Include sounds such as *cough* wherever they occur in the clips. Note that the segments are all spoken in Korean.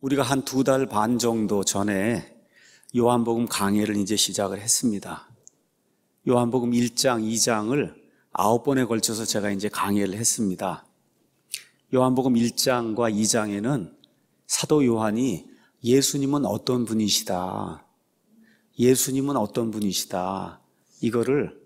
우리가 한 두 달 반 정도 전에 요한복음 강해를 이제 시작을 했습니다. 요한복음 1장, 2장을 아홉 번에 걸쳐서 제가 이제 강해를 했습니다. 요한복음 1장과 2장에는 사도 요한이 예수님은 어떤 분이시다. 예수님은 어떤 분이시다. 이거를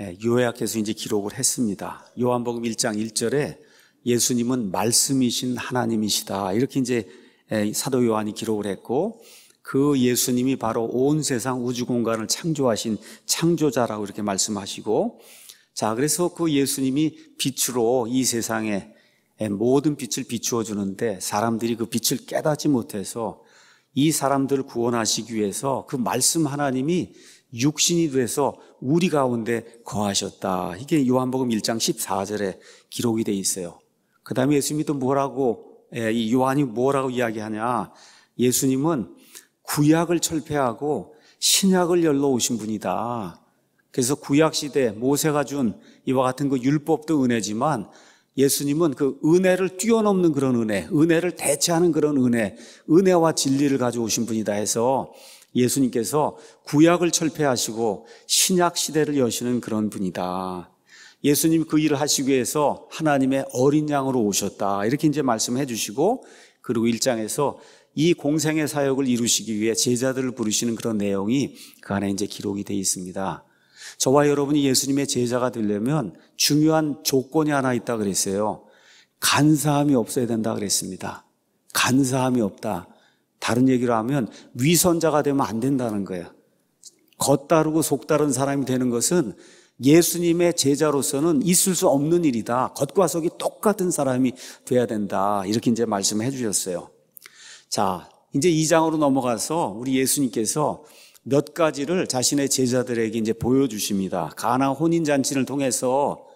예, 요약해서 이제 기록을 했습니다. 요한복음 1장 1절에 예수님은 말씀이신 하나님이시다. 이렇게 이제 예, 사도 요한이 기록을 했고 그 예수님이 바로 온 세상 우주 공간을 창조하신 창조자라고 이렇게 말씀하시고 자 그래서 그 예수님이 빛으로 이 세상에 예, 모든 빛을 비추어 주는데 사람들이 그 빛을 깨닫지 못해서 이 사람들을 구원하시기 위해서 그 말씀 하나님이 육신이 돼서 우리 가운데 거하셨다. 이게 요한복음 1장 14절에 기록이 돼 있어요. 그다음에 예수님이 또 뭐라고 예, 이 요한이 뭐라고 이야기하냐. 예수님은 구약을 철폐하고 신약을 열러 오신 분이다. 그래서 구약 시대 모세가 준 이와 같은 그 율법도 은혜지만 예수님은 그 은혜를 뛰어넘는 그런 은혜, 은혜를 대체하는 그런 은혜, 은혜와 진리를 가져오신 분이다 해서 예수님께서 구약을 철폐하시고 신약 시대를 여시는 그런 분이다. 예수님 그 일을 하시기 위해서 하나님의 어린 양으로 오셨다. 이렇게 이제 말씀해 주시고 그리고 1장에서 이 공생의 사역을 이루시기 위해 제자들을 부르시는 그런 내용이 그 안에 이제 기록이 되어 있습니다. 저와 여러분이 예수님의 제자가 되려면 중요한 조건이 하나 있다 그랬어요. 간사함이 없어야 된다 그랬습니다. 간사함이 없다. 다른 얘기로 하면 위선자가 되면 안 된다는 거예요. 겉다르고 속다른 사람이 되는 것은 예수님의 제자로서는 있을 수 없는 일이다. 겉과 속이 똑같은 사람이 돼야 된다. 이렇게 이제 말씀해 주셨어요. 자, 이제 2장으로 넘어가서 우리 예수님께서 몇 가지를 자신의 제자들에게 이제 보여주십니다. 가나 혼인잔치를 통해서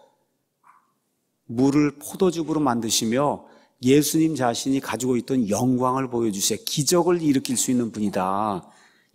물을 포도즙으로 만드시며 예수님 자신이 가지고 있던 영광을 보여주세요. 기적을 일으킬 수 있는 분이다.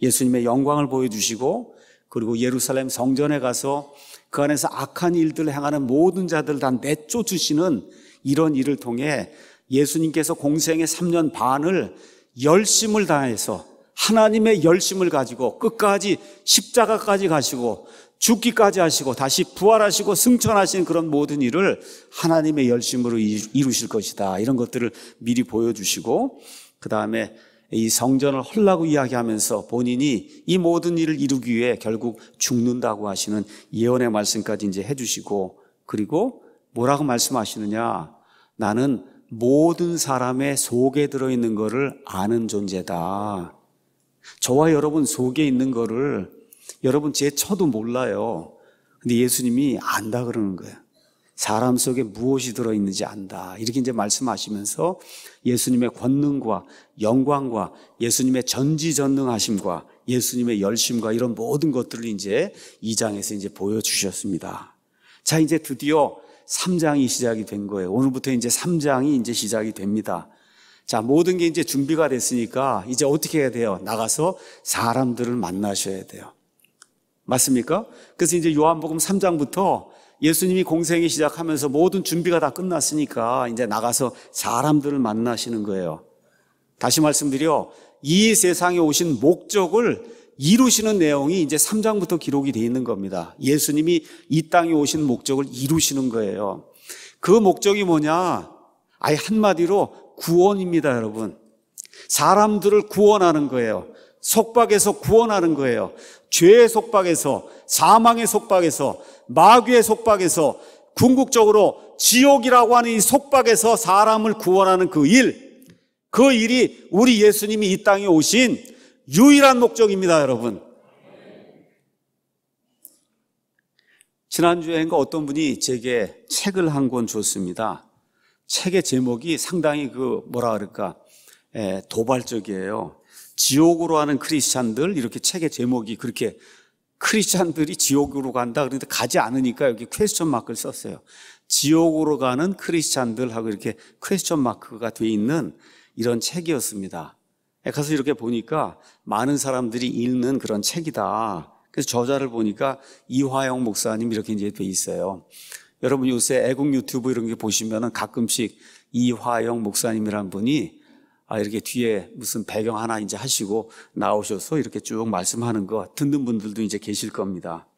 예수님의 영광을 보여주시고 그리고 예루살렘 성전에 가서 그 안에서 악한 일들을 행하는 모든 자들을 다 내쫓으시는 이런 일을 통해 예수님께서 공생의 3년 반을 열심을 다해서 하나님의 열심을 가지고 끝까지 십자가까지 가시고 죽기까지 하시고 다시 부활하시고 승천하신 그런 모든 일을 하나님의 열심으로 이루실 것이다. 이런 것들을 미리 보여주시고 그 다음에 이 성전을 헐라고 이야기하면서 본인이 이 모든 일을 이루기 위해 결국 죽는다고 하시는 예언의 말씀까지 이제 해주시고 그리고 뭐라고 말씀하시느냐 나는 모든 사람의 속에 들어있는 것을 아는 존재다. 저와 여러분 속에 있는 것을 여러분 제 쳐도 몰라요. 근데 예수님이 안다 그러는 거예요. 사람 속에 무엇이 들어있는지 안다. 이렇게 이제 말씀하시면서 예수님의 권능과 영광과 예수님의 전지전능하심과 예수님의 열심과 이런 모든 것들을 이제 2장에서 이제 보여주셨습니다. 자, 이제 드디어 3장이 시작이 된 거예요. 오늘부터 이제 3장이 이제 시작이 됩니다. 자, 모든 게 이제 준비가 됐으니까 이제 어떻게 해야 돼요? 나가서 사람들을 만나셔야 돼요. 맞습니까? 그래서 이제 요한복음 3장부터 예수님이 공생이 시작하면서 모든 준비가 다 끝났으니까 이제 나가서 사람들을 만나시는 거예요. 다시 말씀드려 이 세상에 오신 목적을 이루시는 내용이 이제 3장부터 기록이 되어 있는 겁니다. 예수님이 이 땅에 오신 목적을 이루시는 거예요. 그 목적이 뭐냐? 아예 한마디로 구원입니다, 여러분. 사람들을 구원하는 거예요. 속박에서 구원하는 거예요. 죄의 속박에서 사망의 속박에서 마귀의 속박에서 궁극적으로 지옥이라고 하는 이 속박에서 사람을 구원하는 그 일, 그 일이 우리 예수님이 이 땅에 오신 유일한 목적입니다, 여러분. 지난주에인가 어떤 분이 제게 책을 한 권 줬습니다. 책의 제목이 상당히 그 뭐라 그럴까, 예, 도발적이에요. 지옥으로 하는 크리스찬들 이렇게 책의 제목이 그렇게 크리스찬들이 지옥으로 간다 그런데 가지 않으니까 여기 퀘스천 마크를 썼어요. 지옥으로 가는 크리스찬들하고 이렇게 퀘스천 마크가 돼 있는 이런 책이었습니다. 예, 가서 이렇게 보니까 많은 사람들이 읽는 그런 책이다. 그래서 저자를 보니까 이화영 목사님 이렇게 이제 돼 있어요. 여러분 요새 애국 유튜브 이런 게 보시면은 가끔씩 이화영 목사님이란 분이 아, 이렇게 뒤에 무슨 배경 하나 이제 하시고 나오셔서 이렇게 쭉 말씀하는 거 듣는 분들도 이제 계실 겁니다.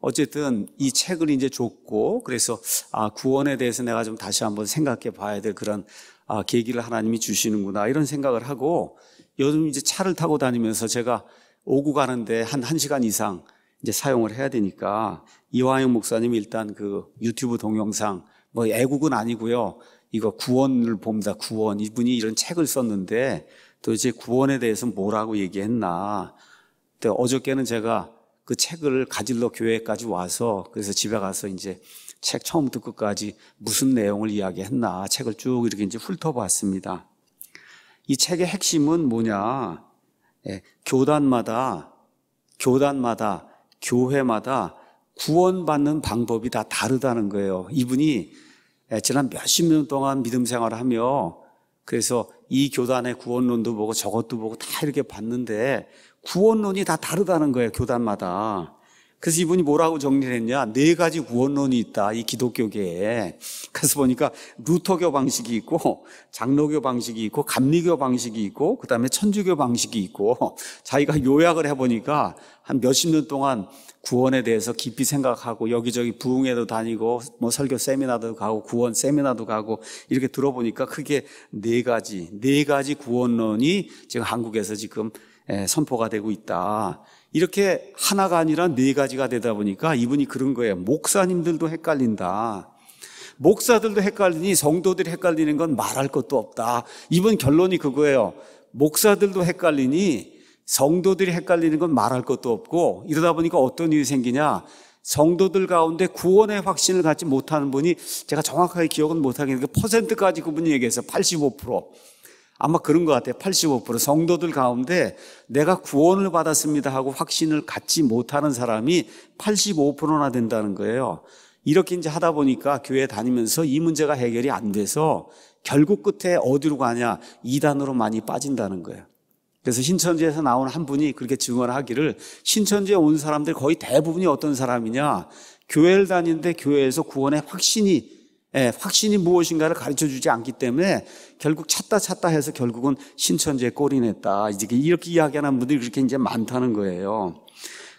어쨌든 이 책을 이제 줬고 그래서 아, 구원에 대해서 내가 좀 다시 한번 생각해 봐야 될 그런 아, 계기를 하나님이 주시는구나 이런 생각을 하고 요즘 이제 차를 타고 다니면서 제가 오고 가는데 한 1시간 이상 이제 사용을 해야 되니까 이화영 목사님 일단 그 유튜브 동영상 뭐 애국은 아니고요. 이거 구원을 봅니다. 구원. 이분이 이런 책을 썼는데 도대체 구원에 대해서 뭐라고 얘기했나. 근데 어저께는 제가 그 책을 가질러 교회까지 와서 그래서 집에 가서 이제 책 처음부터 끝까지 무슨 내용을 이야기했나 책을 쭉 이렇게 이제 훑어봤습니다. 이 책의 핵심은 뭐냐? 예, 교단마다 교단마다 교회마다 구원받는 방법이 다 다르다는 거예요. 이분이 예, 지난 몇십 년 동안 믿음 생활을 하며 그래서 이 교단의 구원론도 보고 저것도 보고 다 이렇게 봤는데 구원론이 다 다르다는 거예요, 교단마다. 그래서 이분이 뭐라고 정리를 했냐? 네 가지 구원론이 있다. 이 기독교계에. 그래서 보니까 루터교 방식이 있고, 장로교 방식이 있고, 감리교 방식이 있고, 그 다음에 천주교 방식이 있고, 자기가 요약을 해보니까 한 몇십 년 동안 구원에 대해서 깊이 생각하고, 여기저기 부흥회도 다니고, 뭐 설교 세미나도 가고, 구원 세미나도 가고, 이렇게 들어보니까 크게 네 가지, 네 가지 구원론이 지금 한국에서 지금 선포가 되고 있다. 이렇게 하나가 아니라 네 가지가 되다 보니까 이분이 그런 거예요. 목사님들도 헷갈린다. 목사들도 헷갈리니 성도들이 헷갈리는 건 말할 것도 없다. 이분 결론이 그거예요. 목사들도 헷갈리니 성도들이 헷갈리는 건 말할 것도 없고 이러다 보니까 어떤 일이 생기냐. 성도들 가운데 구원의 확신을 갖지 못하는 분이 제가 정확하게 기억은 못하겠는데 퍼센트까지 그분이 얘기해서 85%. 아마 그런 것 같아요. 85% 성도들 가운데 내가 구원을 받았습니다 하고 확신을 갖지 못하는 사람이 85%나 된다는 거예요. 이렇게 이제 하다 보니까 교회 다니면서 이 문제가 해결이 안 돼서 결국 끝에 어디로 가냐 2단으로 많이 빠진다는 거예요. 그래서 신천지에서 나온 한 분이 그렇게 증언하기를 신천지에 온 사람들 거의 대부분이 어떤 사람이냐 교회를 다니는데 교회에서 구원의 확신이 예, 확신이 무엇인가를 가르쳐 주지 않기 때문에 결국 찾다 찾다 해서 결국은 신천지에 꼴이 냈다. 이제 이렇게 이야기하는 분들이 그렇게 이제 많다는 거예요.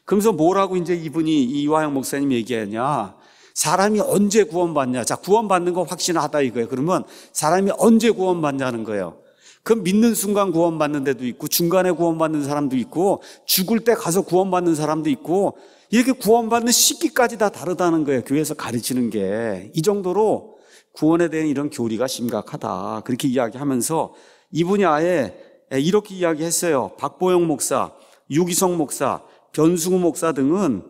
그러면서 뭐라고 이제 이분이 이화영 목사님 얘기하냐. 사람이 언제 구원받냐. 자, 구원받는 거 확신하다 이거예요. 그러면 사람이 언제 구원받냐는 거예요. 그 믿는 순간 구원받는 데도 있고 중간에 구원받는 사람도 있고 죽을 때 가서 구원받는 사람도 있고 이렇게 구원받는 시기까지 다 다르다는 거예요. 교회에서 가르치는 게. 이 정도로 구원에 대한 이런 교리가 심각하다. 그렇게 이야기하면서 이분이 아예 이렇게 이야기했어요. 박보영 목사, 유기성 목사, 변승우 목사 등은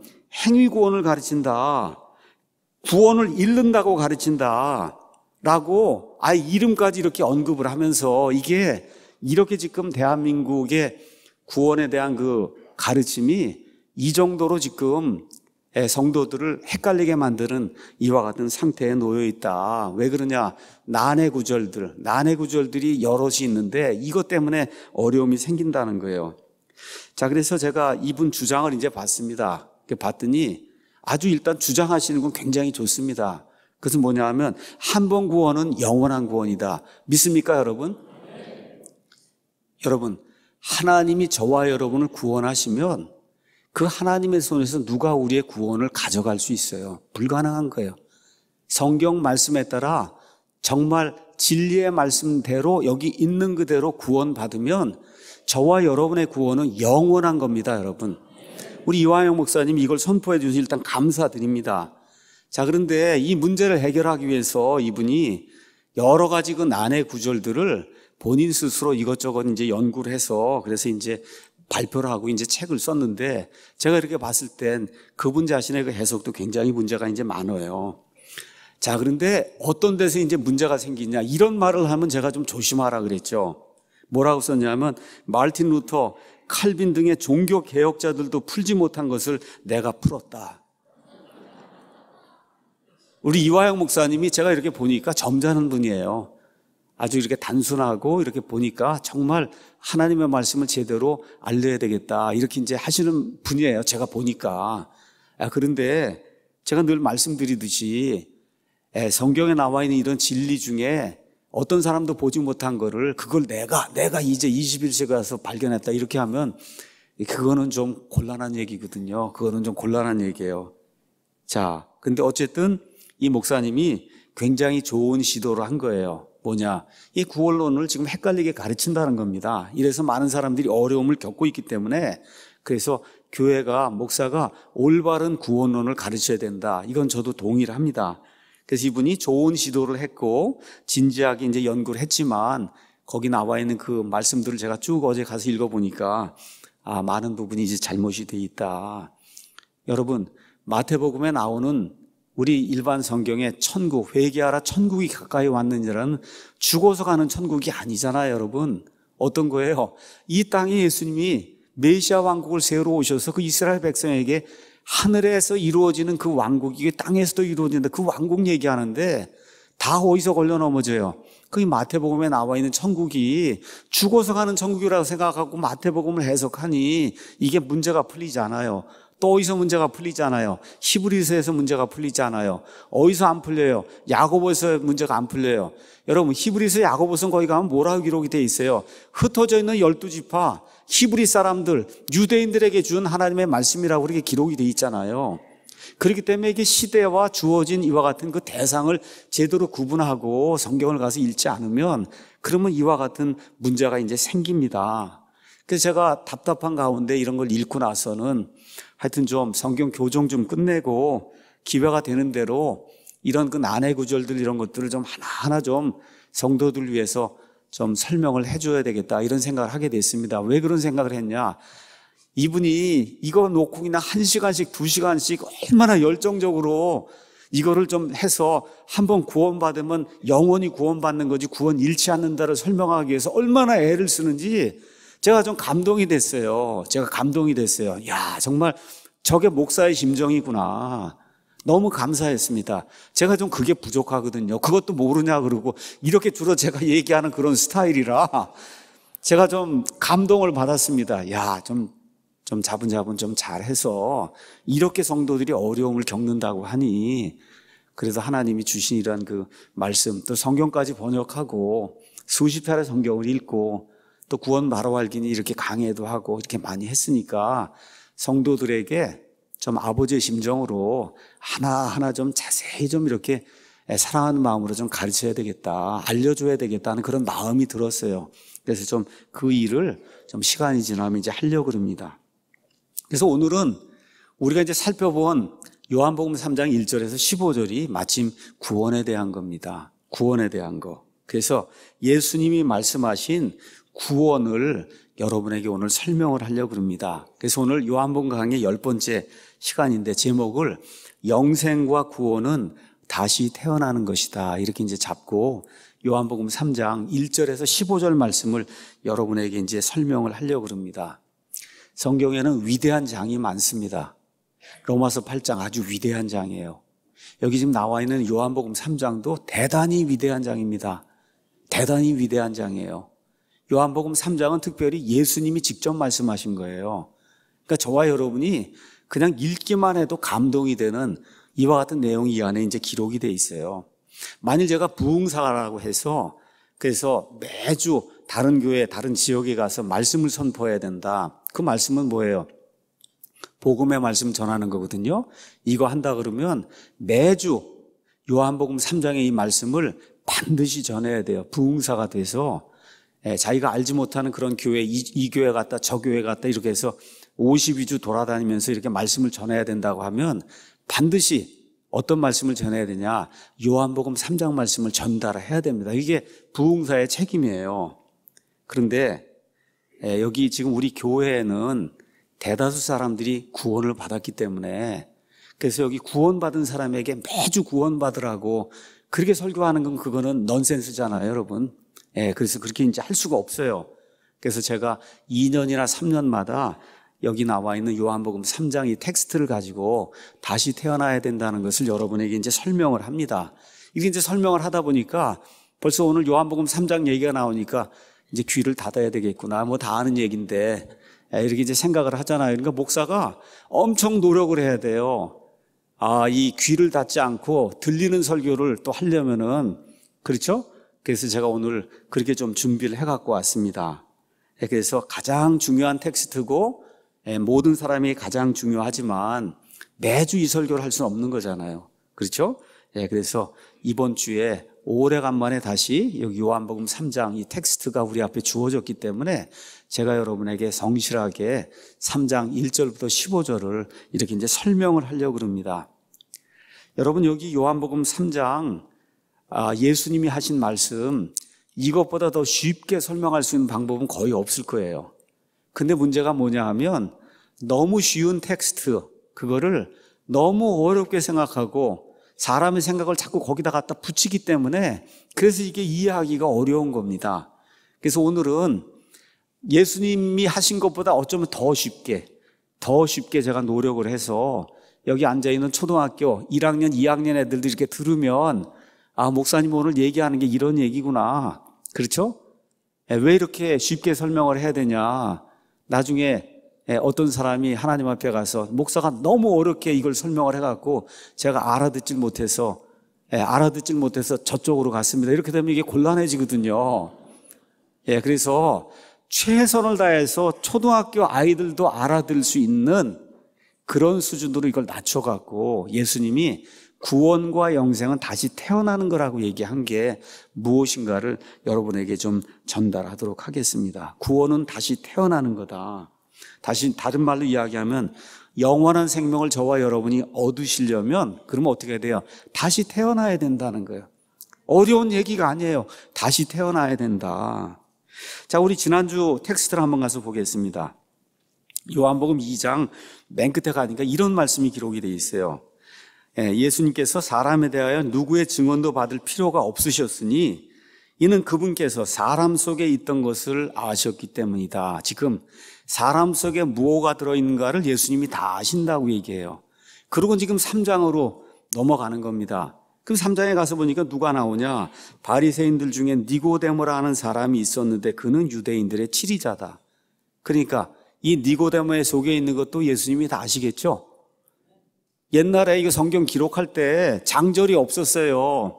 행위구원을 가르친다. 구원을 잃는다고 가르친다. 라고 아예 이름까지 이렇게 언급을 하면서 이게 이렇게 지금 대한민국의 구원에 대한 그 가르침이 이 정도로 지금 예, 성도들을 헷갈리게 만드는 이와 같은 상태에 놓여 있다. 왜 그러냐? 난해 구절들, 난해 구절들이 여럿이 있는데 이것 때문에 어려움이 생긴다는 거예요. 자, 그래서 제가 이분 주장을 이제 봤습니다. 봤더니 아주 일단 주장하시는 건 굉장히 좋습니다. 그것은 뭐냐 하면 한 번 구원은 영원한 구원이다. 믿습니까, 여러분? 네. 여러분, 하나님이 저와 여러분을 구원하시면 그 하나님의 손에서 누가 우리의 구원을 가져갈 수 있어요? 불가능한 거예요. 성경 말씀에 따라 정말 진리의 말씀대로 여기 있는 그대로 구원받으면 저와 여러분의 구원은 영원한 겁니다, 여러분. 우리 이화영 목사님이 걸 선포해 주셔서 일단 감사드립니다. 자, 그런데 이 문제를 해결하기 위해서 이분이 여러 가지 그 난의 구절들을 본인 스스로 이것저것 이제 연구를 해서 그래서 이제 발표를 하고 이제 책을 썼는데 제가 이렇게 봤을 땐 그분 자신의 그 해석도 굉장히 문제가 이제 많아요. 자, 그런데 어떤 데서 이제 문제가 생기냐 이런 말을 하면 제가 좀 조심하라 그랬죠. 뭐라고 썼냐면 마르틴 루터, 칼빈 등의 종교 개혁자들도 풀지 못한 것을 내가 풀었다. 우리 이화영 목사님이 제가 이렇게 보니까 점잖은 분이에요. 아주 이렇게 단순하고 이렇게 보니까 정말 하나님의 말씀을 제대로 알려야 되겠다. 이렇게 이제 하시는 분이에요. 제가 보니까. 아, 그런데 제가 늘 말씀드리듯이 예, 성경에 나와 있는 이런 진리 중에 어떤 사람도 보지 못한 거를 그걸 내가, 내가 이제 2 1세 가서 발견했다. 이렇게 하면 그거는 좀 곤란한 얘기거든요. 그거는 좀 곤란한 얘기예요. 자, 근데 어쨌든 이 목사님이 굉장히 좋은 시도를 한 거예요. 뭐냐. 이 구원론을 지금 헷갈리게 가르친다는 겁니다. 이래서 많은 사람들이 어려움을 겪고 있기 때문에 그래서 교회가, 목사가 올바른 구원론을 가르쳐야 된다. 이건 저도 동의를 합니다. 그래서 이분이 좋은 시도를 했고, 진지하게 이제 연구를 했지만, 거기 나와 있는 그 말씀들을 제가 쭉 어제 가서 읽어보니까, 아, 많은 부분이 이제 잘못이 돼 있다. 여러분, 마태복음에 나오는 우리 일반 성경에 천국, 회개하라 천국이 가까이 왔느니라는 죽어서 가는 천국이 아니잖아요, 여러분. 어떤 거예요? 이 땅에 예수님이 메시아 왕국을 세우러 오셔서 그 이스라엘 백성에게 하늘에서 이루어지는 그 왕국이 땅에서도 이루어진다. 그 왕국 얘기하는데 다 어디서 걸려 넘어져요? 그게 마태복음에 나와 있는 천국이 죽어서 가는 천국이라고 생각하고 마태복음을 해석하니 이게 문제가 풀리지 않아요. 또 어디서 문제가 풀리지 않아요. 히브리서에서 문제가 풀리지 않아요. 어디서 안 풀려요. 야고보에서 문제가 안 풀려요. 여러분 히브리서 야고보서 는 거기 가면 뭐라고 기록이 돼 있어요. 흩어져 있는 열두 지파 히브리 사람들 유대인들에게 준 하나님의 말씀이라고 그렇게 기록이 돼 있잖아요. 그렇기 때문에 이게 시대와 주어진 이와 같은 그 대상을 제대로 구분하고 성경을 가서 읽지 않으면 그러면 이와 같은 문제가 이제 생깁니다. 그래서 제가 답답한 가운데 이런 걸 읽고 나서는 하여튼 좀 성경 교정 좀 끝내고 기회가 되는 대로 이런 그 난해 구절들 이런 것들을 좀 하나하나 좀 성도들 위해서 좀 설명을 해줘야 되겠다 이런 생각을 하게 됐습니다. 왜 그런 생각을 했냐? 이분이 이거 놓고 그냥 한 시간씩 두 시간씩 얼마나 열정적으로 이거를 좀 해서 한번 구원받으면 영원히 구원받는 거지 구원 잃지 않는다를 설명하기 위해서 얼마나 애를 쓰는지 제가 좀 감동이 됐어요. 제가 감동이 됐어요. 야, 정말 저게 목사의 심정이구나. 너무 감사했습니다. 제가 좀 그게 부족하거든요. 그것도 모르냐 그러고 이렇게 주로 제가 얘기하는 그런 스타일이라 제가 좀 감동을 받았습니다. 야, 좀, 좀 자분자분 좀 잘해서 이렇게 성도들이 어려움을 겪는다고 하니 그래서 하나님이 주신 이런그 말씀 또 성경까지 번역하고 수십 편의 성경을 읽고 또 구원 바로 알기니 이렇게 강해도 하고 이렇게 많이 했으니까 성도들에게 좀 아버지의 심정으로 하나하나 좀 자세히 좀 이렇게 사랑하는 마음으로 좀 가르쳐야 되겠다, 알려줘야 되겠다는 그런 마음이 들었어요. 그래서 좀 그 일을 좀 시간이 지나면 이제 하려고 합니다. 그래서 오늘은 우리가 이제 살펴본 요한복음 3장 1절에서 15절이 마침 구원에 대한 겁니다. 구원에 대한 거. 그래서 예수님이 말씀하신 구원을 여러분에게 오늘 설명을 하려고 합니다. 그래서 오늘 요한복음 강의 열 번째 시간인데 제목을 영생과 구원은 다시 태어나는 것이다. 이렇게 이제 잡고 요한복음 3장 1절에서 15절 말씀을 여러분에게 이제 설명을 하려고 합니다. 성경에는 위대한 장이 많습니다. 로마서 8장 아주 위대한 장이에요. 여기 지금 나와 있는 요한복음 3장도 대단히 위대한 장입니다. 대단히 위대한 장이에요. 요한복음 3장은 특별히 예수님이 직접 말씀하신 거예요. 그러니까 저와 여러분이 그냥 읽기만 해도 감동이 되는 이와 같은 내용이 이 안에 이제 기록이 돼 있어요. 만일 제가 부흥사라고 해서 그래서 매주 다른 교회, 다른 지역에 가서 말씀을 선포해야 된다. 그 말씀은 뭐예요? 복음의 말씀 전하는 거거든요. 이거 한다 그러면 매주 요한복음 3장의 이 말씀을 반드시 전해야 돼요. 부흥사가 돼서 예, 자기가 알지 못하는 그런 교회, 이, 이 교회 갔다 저 교회 갔다 이렇게 해서 52주 돌아다니면서 이렇게 말씀을 전해야 된다고 하면 반드시 어떤 말씀을 전해야 되냐? 요한복음 3장 말씀을 전달해야 됩니다. 이게 부흥사의 책임이에요. 그런데 예, 여기 지금 우리 교회에는 대다수 사람들이 구원을 받았기 때문에 그래서 여기 구원받은 사람에게 매주 구원받으라고 그렇게 설교하는 건 그거는 넌센스잖아요, 여러분. 예, 그래서 그렇게 이제 할 수가 없어요. 그래서 제가 2년이나 3년마다 여기 나와 있는 요한복음 3장 이 텍스트를 가지고 다시 태어나야 된다는 것을 여러분에게 이제 설명을 합니다. 이게 이제 설명을 하다 보니까 벌써 오늘 요한복음 3장 얘기가 나오니까 이제 귀를 닫아야 되겠구나. 뭐 다 아는 얘기인데 예, 이렇게 이제 생각을 하잖아요. 그러니까 목사가 엄청 노력을 해야 돼요. 아, 이 귀를 닫지 않고 들리는 설교를 또 하려면은 그렇죠? 그래서 제가 오늘 그렇게 좀 준비를 해갖고 왔습니다. 예, 그래서 가장 중요한 텍스트고 예, 모든 사람이 가장 중요하지만 매주 이 설교를 할 수는 없는 거잖아요. 그렇죠? 예, 그래서 이번 주에 오래간만에 다시 여기 요한복음 3장 이 텍스트가 우리 앞에 주어졌기 때문에 제가 여러분에게 성실하게 3장 1절부터 15절을 이렇게 이제 설명을 하려고 합니다. 여러분 여기 요한복음 3장 아, 예수님이 하신 말씀 이것보다 더 쉽게 설명할 수 있는 방법은 거의 없을 거예요. 근데 문제가 뭐냐 하면 너무 쉬운 텍스트 그거를 너무 어렵게 생각하고 사람의 생각을 자꾸 거기다 갖다 붙이기 때문에 그래서 이게 이해하기가 어려운 겁니다. 그래서 오늘은 예수님이 하신 것보다 어쩌면 더 쉽게 더 쉽게 제가 노력을 해서 여기 앉아 있는 초등학교 1학년, 2학년 애들도 이렇게 들으면 아, 목사님 오늘 얘기하는 게 이런 얘기구나. 그렇죠? 왜 이렇게 쉽게 설명을 해야 되냐. 나중에 어떤 사람이 하나님 앞에 가서 목사가 너무 어렵게 이걸 설명을 해갖고 제가 알아듣질 못해서 알아듣질 못해서 저쪽으로 갔습니다. 이렇게 되면 이게 곤란해지거든요. 예, 그래서 최선을 다해서 초등학교 아이들도 알아들 수 있는 그런 수준으로 이걸 낮춰갖고 예수님이 구원과 영생은 다시 태어나는 거라고 얘기한 게 무엇인가를 여러분에게 좀 전달하도록 하겠습니다. 구원은 다시 태어나는 거다. 다시 다른 말로 이야기하면 영원한 생명을 저와 여러분이 얻으시려면 그러면 어떻게 해야 돼요? 다시 태어나야 된다는 거예요. 어려운 얘기가 아니에요. 다시 태어나야 된다. 자, 우리 지난주 텍스트를 한번 가서 보겠습니다. 요한복음 2장 맨 끝에 가니까 이런 말씀이 기록이 돼 있어요. 예, 예수님께서 사람에 대하여 누구의 증언도 받을 필요가 없으셨으니 이는 그분께서 사람 속에 있던 것을 아셨기 때문이다. 지금 사람 속에 무엇가 들어있는가를 예수님이 다 아신다고 얘기해요. 그러고 지금 3장으로 넘어가는 겁니다. 그럼 3장에 가서 보니까 누가 나오냐? 바리새인들 중에 니고데모라는 사람이 있었는데 그는 유대인들의 치리자다. 그러니까 이 니고데모의 속에 있는 것도 예수님이 다 아시겠죠? 옛날에 이거 성경 기록할 때 장절이 없었어요.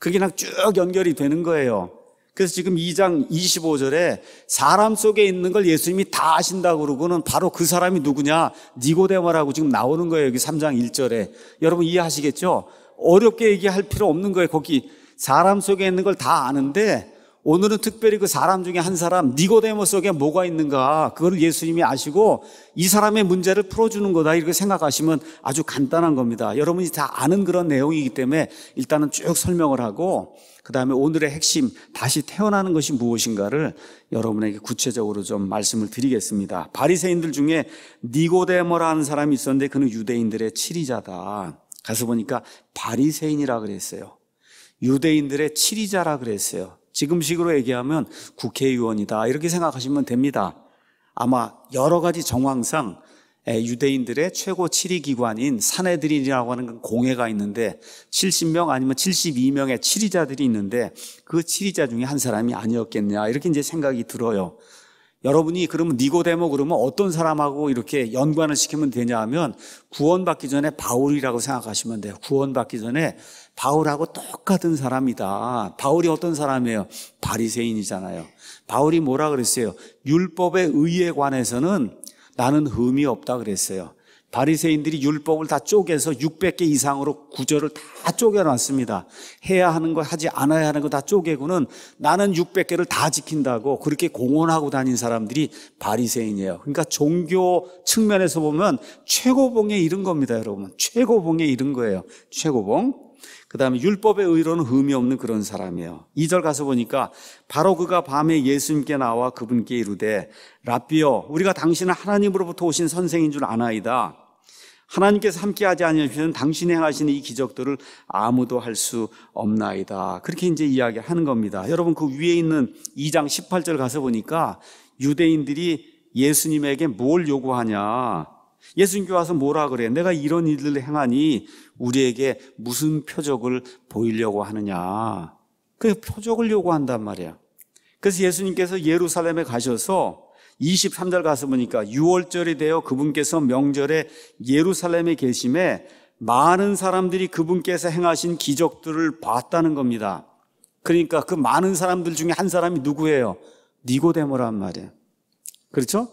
그게 그냥 쭉 연결이 되는 거예요. 그래서 지금 2장 25절에 사람 속에 있는 걸 예수님이 다 아신다고 그러고는 바로 그 사람이 누구냐? 니고데마라고 지금 나오는 거예요. 여기 3장 1절에. 여러분 이해하시겠죠? 어렵게 얘기할 필요 없는 거예요. 거기 사람 속에 있는 걸 다 아는데 오늘은 특별히 그 사람 중에 한 사람 니고데모 속에 뭐가 있는가 그걸 예수님이 아시고 이 사람의 문제를 풀어주는 거다 이렇게 생각하시면 아주 간단한 겁니다. 여러분이 다 아는 그런 내용이기 때문에 일단은 쭉 설명을 하고 그 다음에 오늘의 핵심 다시 태어나는 것이 무엇인가를 여러분에게 구체적으로 좀 말씀을 드리겠습니다. 바리새인들 중에 니고데모라는 사람이 있었는데 그는 유대인들의 치리자다. 가서 보니까 바리새인이라 그랬어요. 유대인들의 치리자라 그랬어요. 지금식으로 얘기하면 국회의원이다. 이렇게 생각하시면 됩니다. 아마 여러 가지 정황상 유대인들의 최고 치리 기관인 사내들이라고 하는 공회가 있는데 70명 아니면 72명의 치리자들이 있는데 그치리자 중에 한 사람이 아니었겠냐 이렇게 이제 생각이 들어요. 여러분이 그러면 니고데모 그러면 어떤 사람하고 이렇게 연관을 시키면 되냐 하면 구원받기 전에 바울이라고 생각하시면 돼요. 구원받기 전에 바울하고 똑같은 사람이다. 바울이 어떤 사람이에요? 바리새인이잖아요. 바울이 뭐라 그랬어요? 율법의 의에 관해서는 나는 흠이 없다 그랬어요. 바리새인들이 율법을 다 쪼개서 600개 이상으로 구절을 다 쪼개놨습니다. 해야 하는 거 하지 않아야 하는 거 다 쪼개고는 나는 600개를 다 지킨다고 그렇게 공언하고 다닌 사람들이 바리새인이에요. 그러니까 종교 측면에서 보면 최고봉에 이른 겁니다, 여러분. 최고봉에 이른 거예요. 최고봉. 그 다음에 율법의 의로는 의미 없는 그런 사람이에요. 2절 가서 보니까 바로 그가 밤에 예수님께 나와 그분께 이르되 라비어 우리가 당신은 하나님으로부터 오신 선생인 줄 아나이다. 하나님께서 함께하지 않으시면 당신이 행하시는 이 기적들을 아무도 할 수 없나이다. 그렇게 이제 이야기하는 겁니다. 여러분 그 위에 있는 2장 18절 가서 보니까 유대인들이 예수님에게 뭘 요구하냐? 예수님께 와서 뭐라 그래? 내가 이런 일을 행하니 우리에게 무슨 표적을 보이려고 하느냐? 그 표적을 요구한단 말이야. 그래서 예수님께서 예루살렘에 가셔서 23절 가서 보니까 6월절이 되어 그분께서 명절에 예루살렘에 계심에 많은 사람들이 그분께서 행하신 기적들을 봤다는 겁니다. 그러니까 그 많은 사람들 중에 한 사람이 누구예요? 니고데모란 말이에요. 그렇죠?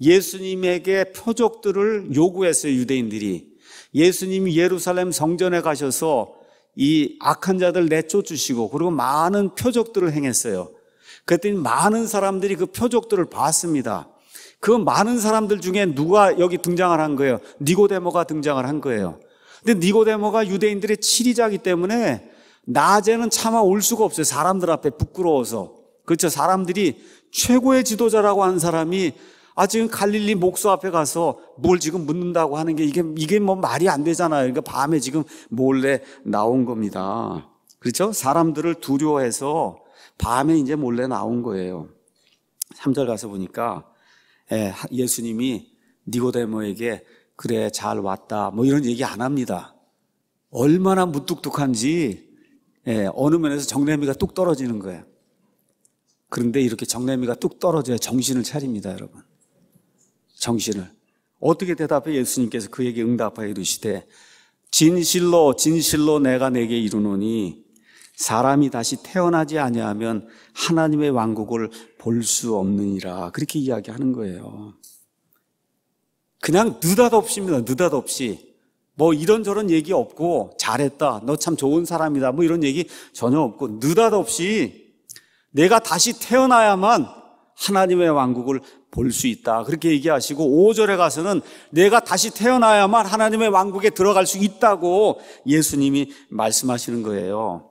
예수님에게 표적들을 요구했어요, 유대인들이. 예수님이 예루살렘 성전에 가셔서 이 악한 자들 내쫓으시고 그리고 많은 표적들을 행했어요. 그랬더니 많은 사람들이 그 표적들을 봤습니다. 그 많은 사람들 중에 누가 여기 등장을 한 거예요? 니고데모가 등장을 한 거예요. 근데 니고데모가 유대인들의 치리자기 때문에 낮에는 차마 올 수가 없어요. 사람들 앞에 부끄러워서. 그렇죠. 사람들이 최고의 지도자라고 하는 사람이 아, 지금 갈릴리 목수 앞에 가서 뭘 지금 묻는다고 하는 게 이게, 이게 뭐 말이 안 되잖아요. 그러니까 밤에 지금 몰래 나온 겁니다. 그렇죠? 사람들을 두려워해서 밤에 이제 몰래 나온 거예요. 3절 가서 보니까 예, 수님이 니고데모에게 그래, 잘 왔다. 뭐 이런 얘기 안 합니다. 얼마나 무뚝뚝한지 예, 어느 면에서 정례미가뚝 떨어지는 거예요. 그런데 이렇게 정례미가뚝 떨어져야 정신을 차립니다, 여러분. 정신을. 어떻게 대답해 예수님께서 그에게 응답하여 이르시되 진실로 진실로 내가 내게 이르노니 사람이 다시 태어나지 아니하면 하나님의 왕국을 볼 수 없느니라 그렇게 이야기하는 거예요. 그냥 느닷없이입니다. 느닷없이 뭐 이런저런 얘기 없고 잘했다. 너 참 좋은 사람이다. 뭐 이런 얘기 전혀 없고 느닷없이 내가 다시 태어나야만 하나님의 왕국을 볼수 있다. 그렇게 얘기하시고 5절에 가서는 내가 다시 태어나야만 하나님의 왕국에 들어갈 수 있다고 예수님이 말씀하시는 거예요.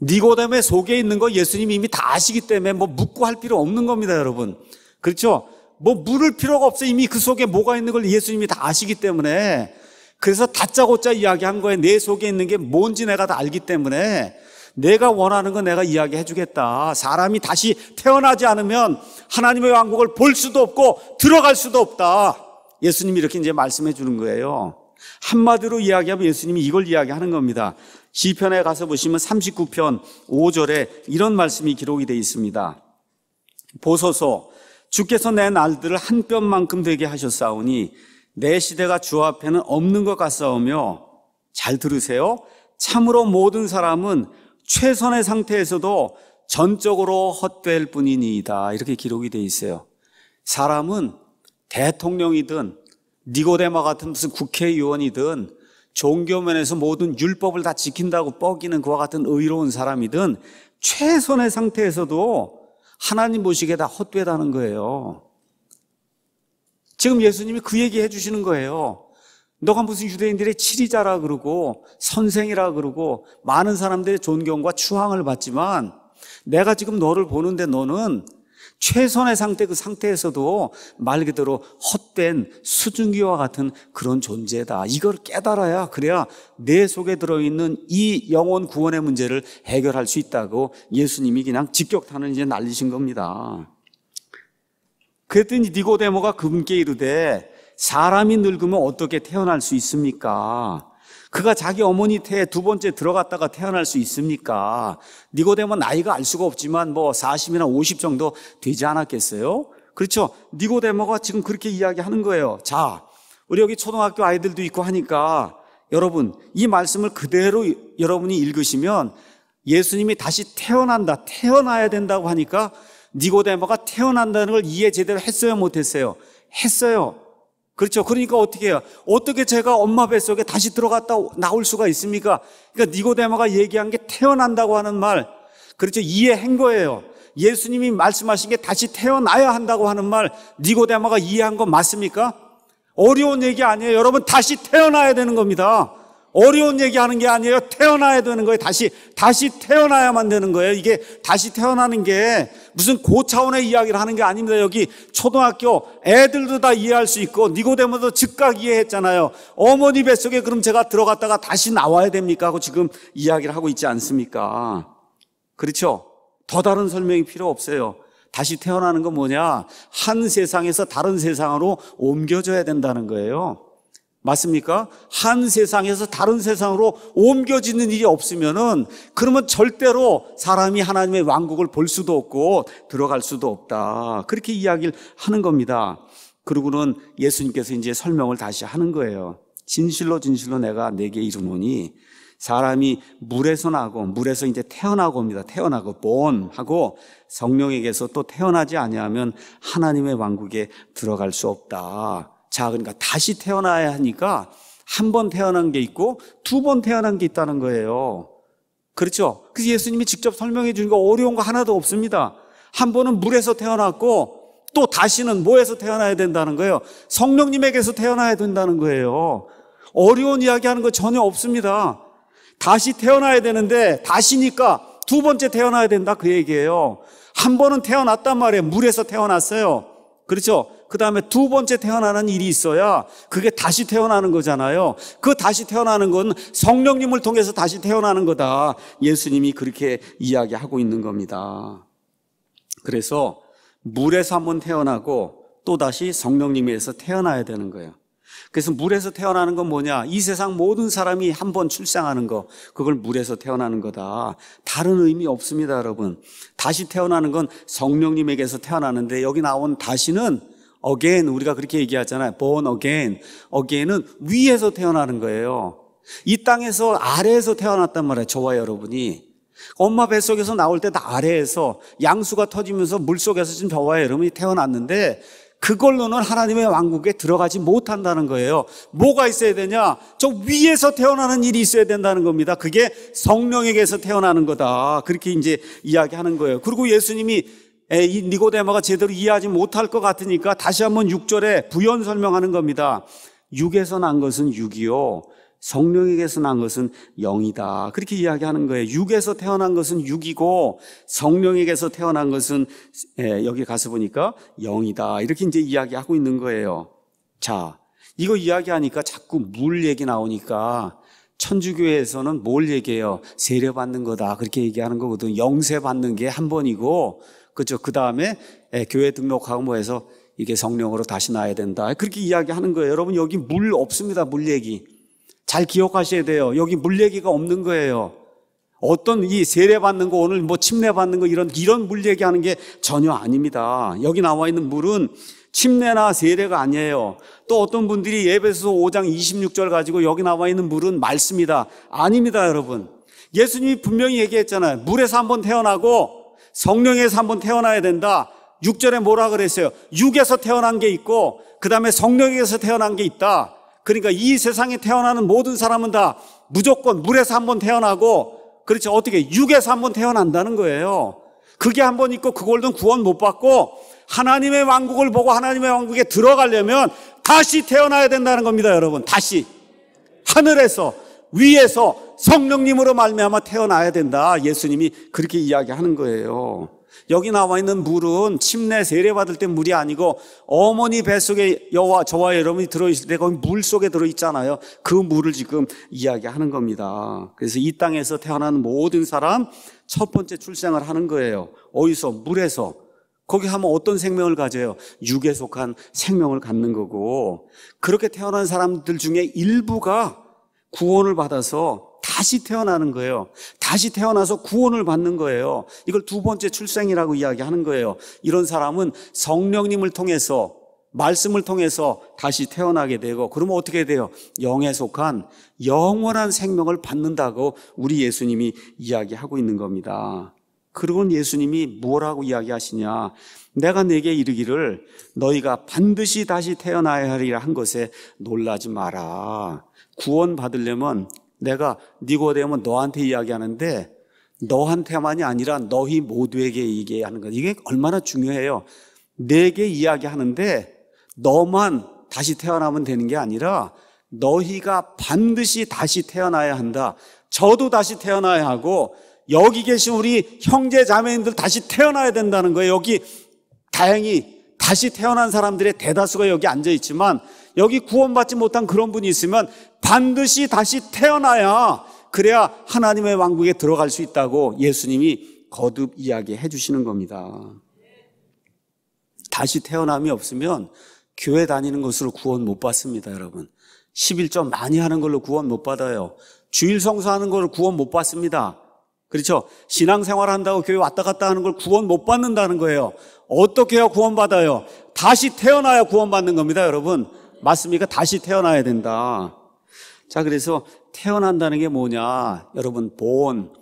니고데의 속에 있는 거 예수님이 이미 다 아시기 때문에 뭐 묻고 할 필요 없는 겁니다, 여러분. 그렇죠? 뭐 물을 필요가 없어요. 이미 그 속에 뭐가 있는 걸 예수님이 다 아시기 때문에. 그래서 다짜고짜 이야기한 거에 내 속에 있는 게 뭔지 내가 다 알기 때문에 내가 원하는 건 내가 이야기해 주겠다. 사람이 다시 태어나지 않으면 하나님의 왕국을 볼 수도 없고 들어갈 수도 없다. 예수님이 이렇게 이제 말씀해 주는 거예요. 한마디로 이야기하면 예수님이 이걸 이야기하는 겁니다. 시편에 가서 보시면 39편 5절에 이런 말씀이 기록이 되어 있습니다. 보소서 주께서 내 날들을 한 뼘만큼 되게 하셨사오니 내 시대가 주 앞에는 없는 것 같사오며 잘 들으세요. 참으로 모든 사람은 최선의 상태에서도 전적으로 헛될 뿐이니이다. 이렇게 기록이 돼 있어요. 사람은 대통령이든 니고데마 같은 무슨 국회의원이든 종교면에서 모든 율법을 다 지킨다고 뻐기는 그와 같은 의로운 사람이든 최선의 상태에서도 하나님 보시기에 다 헛되다는 거예요. 지금 예수님이 그 얘기 해주시는 거예요. 너가 무슨 유대인들의 치리자라 그러고 선생이라 그러고 많은 사람들의 존경과 추앙을 받지만 내가 지금 너를 보는데 너는 최선의 상태 그 상태에서도 말 그대로 헛된 수증기와 같은 그런 존재다. 이걸 깨달아야 그래야 내 속에 들어있는 이 영혼 구원의 문제를 해결할 수 있다고 예수님이 그냥 직격탄을 이제 날리신 겁니다. 그랬더니 니고데모가 금께 이르되 사람이 늙으면 어떻게 태어날 수 있습니까? 그가 자기 어머니 태에 두 번째 들어갔다가 태어날 수 있습니까? 니고데모는 나이가 알 수가 없지만 뭐 40이나 50 정도 되지 않았겠어요? 그렇죠. 니고데모가 지금 그렇게 이야기하는 거예요. 자, 우리 여기 초등학교 아이들도 있고 하니까 여러분 이 말씀을 그대로 여러분이 읽으시면 예수님이 다시 태어난다, 태어나야 된다고 하니까 니고데모가 태어난다는 걸 이해 제대로 했어요, 못했어요? 했어요. 그렇죠. 그러니까 어떻게 해요? 어떻게 제가 엄마 뱃속에 다시 들어갔다 나올 수가 있습니까? 그러니까 니고데마가 얘기한 게 태어난다고 하는 말. 그렇죠. 이해한 거예요. 예수님이 말씀하신 게 다시 태어나야 한다고 하는 말 니고데마가 이해한 거 맞습니까? 어려운 얘기 아니에요. 여러분 다시 태어나야 되는 겁니다. 어려운 얘기하는 게 아니에요. 태어나야 되는 거예요. 다시 다시 태어나야만 되는 거예요. 이게 다시 태어나는 게 무슨 고차원의 이야기를 하는 게 아닙니다. 여기 초등학교 애들도 다 이해할 수 있고 니고데모도 즉각 이해했잖아요. 어머니 뱃속에 그럼 제가 들어갔다가 다시 나와야 됩니까? 하고 지금 이야기를 하고 있지 않습니까? 그렇죠? 더 다른 설명이 필요 없어요. 다시 태어나는 건 뭐냐? 한 세상에서 다른 세상으로 옮겨져야 된다는 거예요. 맞습니까? 한 세상에서 다른 세상으로 옮겨지는 일이 없으면은 그러면 절대로 사람이 하나님의 왕국을 볼 수도 없고 들어갈 수도 없다. 그렇게 이야기를 하는 겁니다. 그리고는 예수님께서 이제 설명을 다시 하는 거예요. 진실로 진실로 내가 내게 이르노니 사람이 물에서 나고 물에서 이제 태어나고입니다. 태어나고 본하고 성령에게서 또 태어나지 아니하면 하나님의 왕국에 들어갈 수 없다. 자, 그러니까 다시 태어나야 하니까 한 번 태어난 게 있고 두 번 태어난 게 있다는 거예요. 그렇죠? 그래서 예수님이 직접 설명해 주니까 어려운 거 하나도 없습니다. 한 번은 물에서 태어났고 또 다시는 뭐에서 태어나야 된다는 거예요? 성령님에게서 태어나야 된다는 거예요. 어려운 이야기 하는 거 전혀 없습니다. 다시 태어나야 되는데 다시니까 두 번째 태어나야 된다 그 얘기예요. 한 번은 태어났단 말이에요. 물에서 태어났어요. 그렇죠? 그 다음에 두 번째 태어나는 일이 있어야 그게 다시 태어나는 거잖아요. 그 다시 태어나는 건 성령님을 통해서 다시 태어나는 거다. 예수님이 그렇게 이야기하고 있는 겁니다. 그래서 물에서 한 번 태어나고 또다시 성령님에서 태어나야 되는 거예요. 그래서 물에서 태어나는 건 뭐냐? 이 세상 모든 사람이 한 번 출생하는 거, 그걸 물에서 태어나는 거다. 다른 의미 없습니다, 여러분. 다시 태어나는 건 성령님에게서 태어나는데 여기 나온 다시는 again 우리가 그렇게 얘기하잖아요. born again. again은 위에서 태어나는 거예요. 이 땅에서 아래에서 태어났단 말이에요. 저와 여러분이. 엄마 뱃속에서 나올 때 다 아래에서 양수가 터지면서 물속에서 지금 저와 여러분이 태어났는데 그걸로는 하나님의 왕국에 들어가지 못한다는 거예요. 뭐가 있어야 되냐? 저 위에서 태어나는 일이 있어야 된다는 겁니다. 그게 성령에게서 태어나는 거다. 그렇게 이제 이야기하는 거예요. 그리고 예수님이 이니고데마가 제대로 이해하지 못할 것 같으니까 다시 한번 6절에 부연 설명하는 겁니다. 육에서 난 것은 육이요. 성령에게서 난 것은 영이다. 그렇게 이야기하는 거예요. 육에서 태어난 것은 육이고 성령에게서 태어난 것은 예, 여기 가서 보니까 영이다. 이렇게 이제 이야기하고 있는 거예요. 자, 이거 이야기하니까 자꾸 물 얘기 나오니까 천주교에서는 뭘 얘기해요? 세례 받는 거다. 그렇게 얘기하는 거거든. 영세 받는 게 한 번이고 그죠? 그 다음에 예, 교회 등록하고 뭐 해서 이게 성령으로 다시 나야 된다. 그렇게 이야기하는 거예요. 여러분 여기 물 없습니다. 물 얘기. 잘 기억하셔야 돼요. 여기 물 얘기가 없는 거예요. 어떤 이 세례 받는 거 오늘 뭐 침례 받는 거 이런 이런 물 얘기하는 게 전혀 아닙니다. 여기 나와 있는 물은 침례나 세례가 아니에요. 또 어떤 분들이 예배소 5장 26절 가지고 여기 나와 있는 물은 말씀이다. 아닙니다, 여러분. 예수님이 분명히 얘기했잖아요. 물에서 한번 태어나고 성령에서 한번 태어나야 된다. 6절에 뭐라 그랬어요? 6에서 태어난 게 있고 그 다음에 성령에서 태어난 게 있다. 그러니까 이 세상에 태어나는 모든 사람은 다 무조건 물에서 한번 태어나고 그렇죠. 어떻게 6에서 한번 태어난다는 거예요. 그게 한번 있고 그걸로 구원 못 받고 하나님의 왕국을 보고 하나님의 왕국에 들어가려면 다시 태어나야 된다는 겁니다, 여러분. 다시 하늘에서 위에서 성령님으로 말미암아 태어나야 된다. 예수님이 그렇게 이야기하는 거예요. 여기 나와 있는 물은 침례 세례 받을 때 물이 아니고 어머니 뱃속에 여와 저와 여러분이 들어 있을 때 거기 물 속에 들어 있잖아요. 그 물을 지금 이야기하는 겁니다. 그래서 이 땅에서 태어난 모든 사람 첫 번째 출생을 하는 거예요. 어디서 물에서 거기 하면 어떤 생명을 가져요? 육에 속한 생명을 갖는 거고 그렇게 태어난 사람들 중에 일부가 구원을 받아서 다시 태어나는 거예요. 다시 태어나서 구원을 받는 거예요. 이걸 두 번째 출생이라고 이야기하는 거예요. 이런 사람은 성령님을 통해서 말씀을 통해서 다시 태어나게 되고 그러면 어떻게 돼요? 영에 속한 영원한 생명을 받는다고 우리 예수님이 이야기하고 있는 겁니다. 그러곤 예수님이 뭐라고 이야기하시냐? 내가 네게 이르기를 너희가 반드시 다시 태어나야 하리라 한 것에 놀라지 마라. 구원 받으려면 내가 니고데모 너한테 이야기하는데 너한테만이 아니라 너희 모두에게 얘기하는 것. 이게 얼마나 중요해요. 내게 이야기하는데 너만 다시 태어나면 되는 게 아니라 너희가 반드시 다시 태어나야 한다. 저도 다시 태어나야 하고 여기 계신 우리 형제 자매님들 다시 태어나야 된다는 거예요. 여기 다행히 다시 태어난 사람들의 대다수가 여기 앉아 있지만 여기 구원받지 못한 그런 분이 있으면 반드시 다시 태어나야 그래야 하나님의 왕국에 들어갈 수 있다고 예수님이 거듭 이야기해 주시는 겁니다. 다시 태어남이 없으면 교회 다니는 것으로 구원 못 받습니다, 여러분. 11점 많이 하는 걸로 구원 못 받아요. 주일 성수하는 걸로 구원 못 받습니다. 그렇죠? 신앙생활 한다고 교회 왔다 갔다 하는 걸 구원 못 받는다는 거예요. 어떻게 해야 구원받아요? 다시 태어나야 구원받는 겁니다, 여러분. 맞습니까? 다시 태어나야 된다. 자, 그래서 태어난다는 게 뭐냐? 여러분, 본.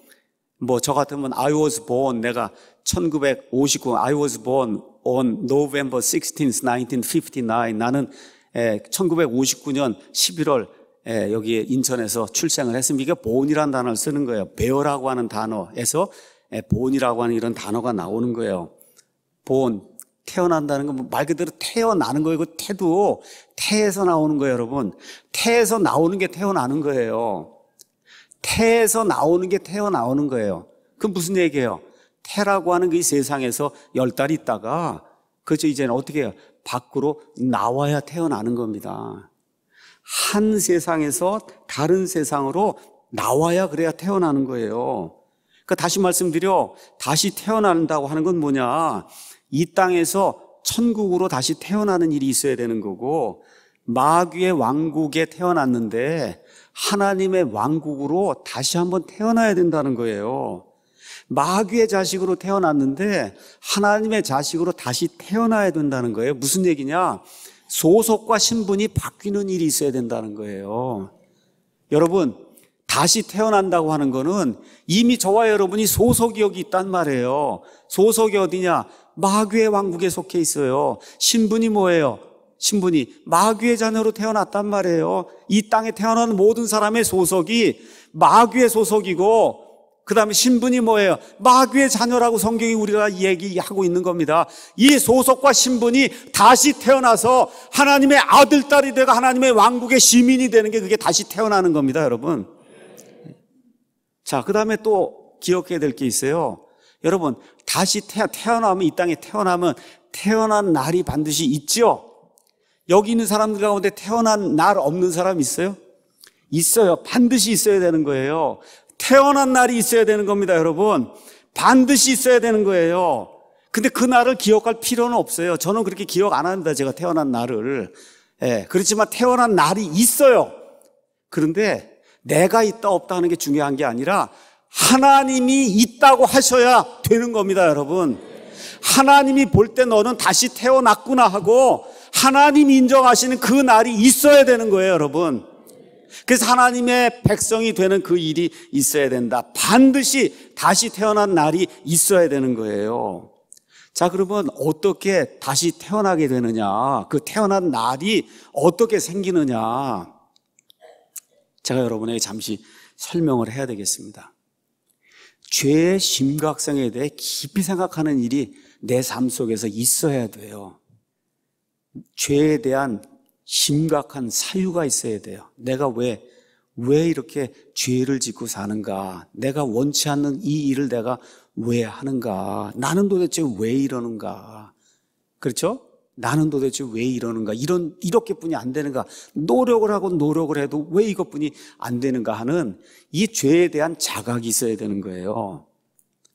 뭐, 저 같으면 I was born. 내가 1959, I was born on November 16th, 1959. 나는 1959년 11월 예, 예 여기 인천에서 출생을 했습니다. 이게 본이라는 단어를 쓰는 거예요. 배어라고 하는 단어에서 예, 본이라고 하는 이런 단어가 나오는 거예요. 본, 태어난다는 건 말 그대로 태어나는 거예요. 그 태도, 태에서 나오는 거예요, 여러분. 태에서 나오는 게 태어나는 거예요. 태에서 나오는 게 태어나오는 거예요. 그 무슨 얘기예요? 태라고 하는 그 세상에서 열 달 있다가, 그렇죠. 이제는 어떻게 해요? 밖으로 나와야 태어나는 겁니다. 한 세상에서 다른 세상으로 나와야 그래야 태어나는 거예요. 그러니까 다시 말씀드려, 다시 태어난다고 하는 건 뭐냐. 이 땅에서 천국으로 다시 태어나는 일이 있어야 되는 거고 마귀의 왕국에 태어났는데 하나님의 왕국으로 다시 한번 태어나야 된다는 거예요. 마귀의 자식으로 태어났는데 하나님의 자식으로 다시 태어나야 된다는 거예요. 무슨 얘기냐? 소속과 신분이 바뀌는 일이 있어야 된다는 거예요. 여러분, 다시 태어난다고 하는 거는 이미 저와 여러분이 소속이 여기 있단 말이에요. 소속이 어디냐? 마귀의 왕국에 속해 있어요. 신분이 뭐예요? 신분이 마귀의 자녀로 태어났단 말이에요. 이 땅에 태어난 모든 사람의 소속이 마귀의 소속이고 그 다음에 신분이 뭐예요? 마귀의 자녀라고 성경이 우리가 얘기하고 있는 겁니다. 이 소속과 신분이 다시 태어나서 하나님의 아들, 딸이 되고 하나님의 왕국의 시민이 되는 게 그게 다시 태어나는 겁니다, 여러분. 자, 그 다음에 또 기억해야 될 게 있어요. 여러분, 다시 태어, 나면이 땅에 태어나면 태어난 날이 반드시 있죠 여기 있는 사람들 가운데 태어난 날 없는 사람 있어요? 있어요. 반드시 있어야 되는 거예요. 태어난 날이 있어야 되는 겁니다, 여러분. 반드시 있어야 되는 거예요. 근데 그 날을 기억할 필요는 없어요. 저는 그렇게 기억 안 합니다. 제가 태어난 날을. 예, 그렇지만 태어난 날이 있어요. 그런데 내가 있다 없다 하는 게 중요한 게 아니라 하나님이 있다고 하셔야 되는 겁니다, 여러분. 하나님이 볼 때 너는 다시 태어났구나 하고 하나님 인정하시는 그 날이 있어야 되는 거예요, 여러분. 그래서 하나님의 백성이 되는 그 일이 있어야 된다. 반드시 다시 태어난 날이 있어야 되는 거예요. 자, 그러면 어떻게 다시 태어나게 되느냐? 그 태어난 날이 어떻게 생기느냐? 제가 여러분에게 잠시 설명을 해야 되겠습니다. 죄의 심각성에 대해 깊이 생각하는 일이 내 삶 속에서 있어야 돼요. 죄에 대한 심각한 사유가 있어야 돼요. 내가 왜, 왜 이렇게 죄를 짓고 사는가? 내가 원치 않는 이 일을 내가 왜 하는가? 나는 도대체 왜 이러는가? 그렇죠? 나는 도대체 왜 이러는가? 이런, 이렇게뿐이 안 되는가? 노력을 하고 노력을 해도 왜 이것뿐이 안 되는가 하는 이 죄에 대한 자각이 있어야 되는 거예요.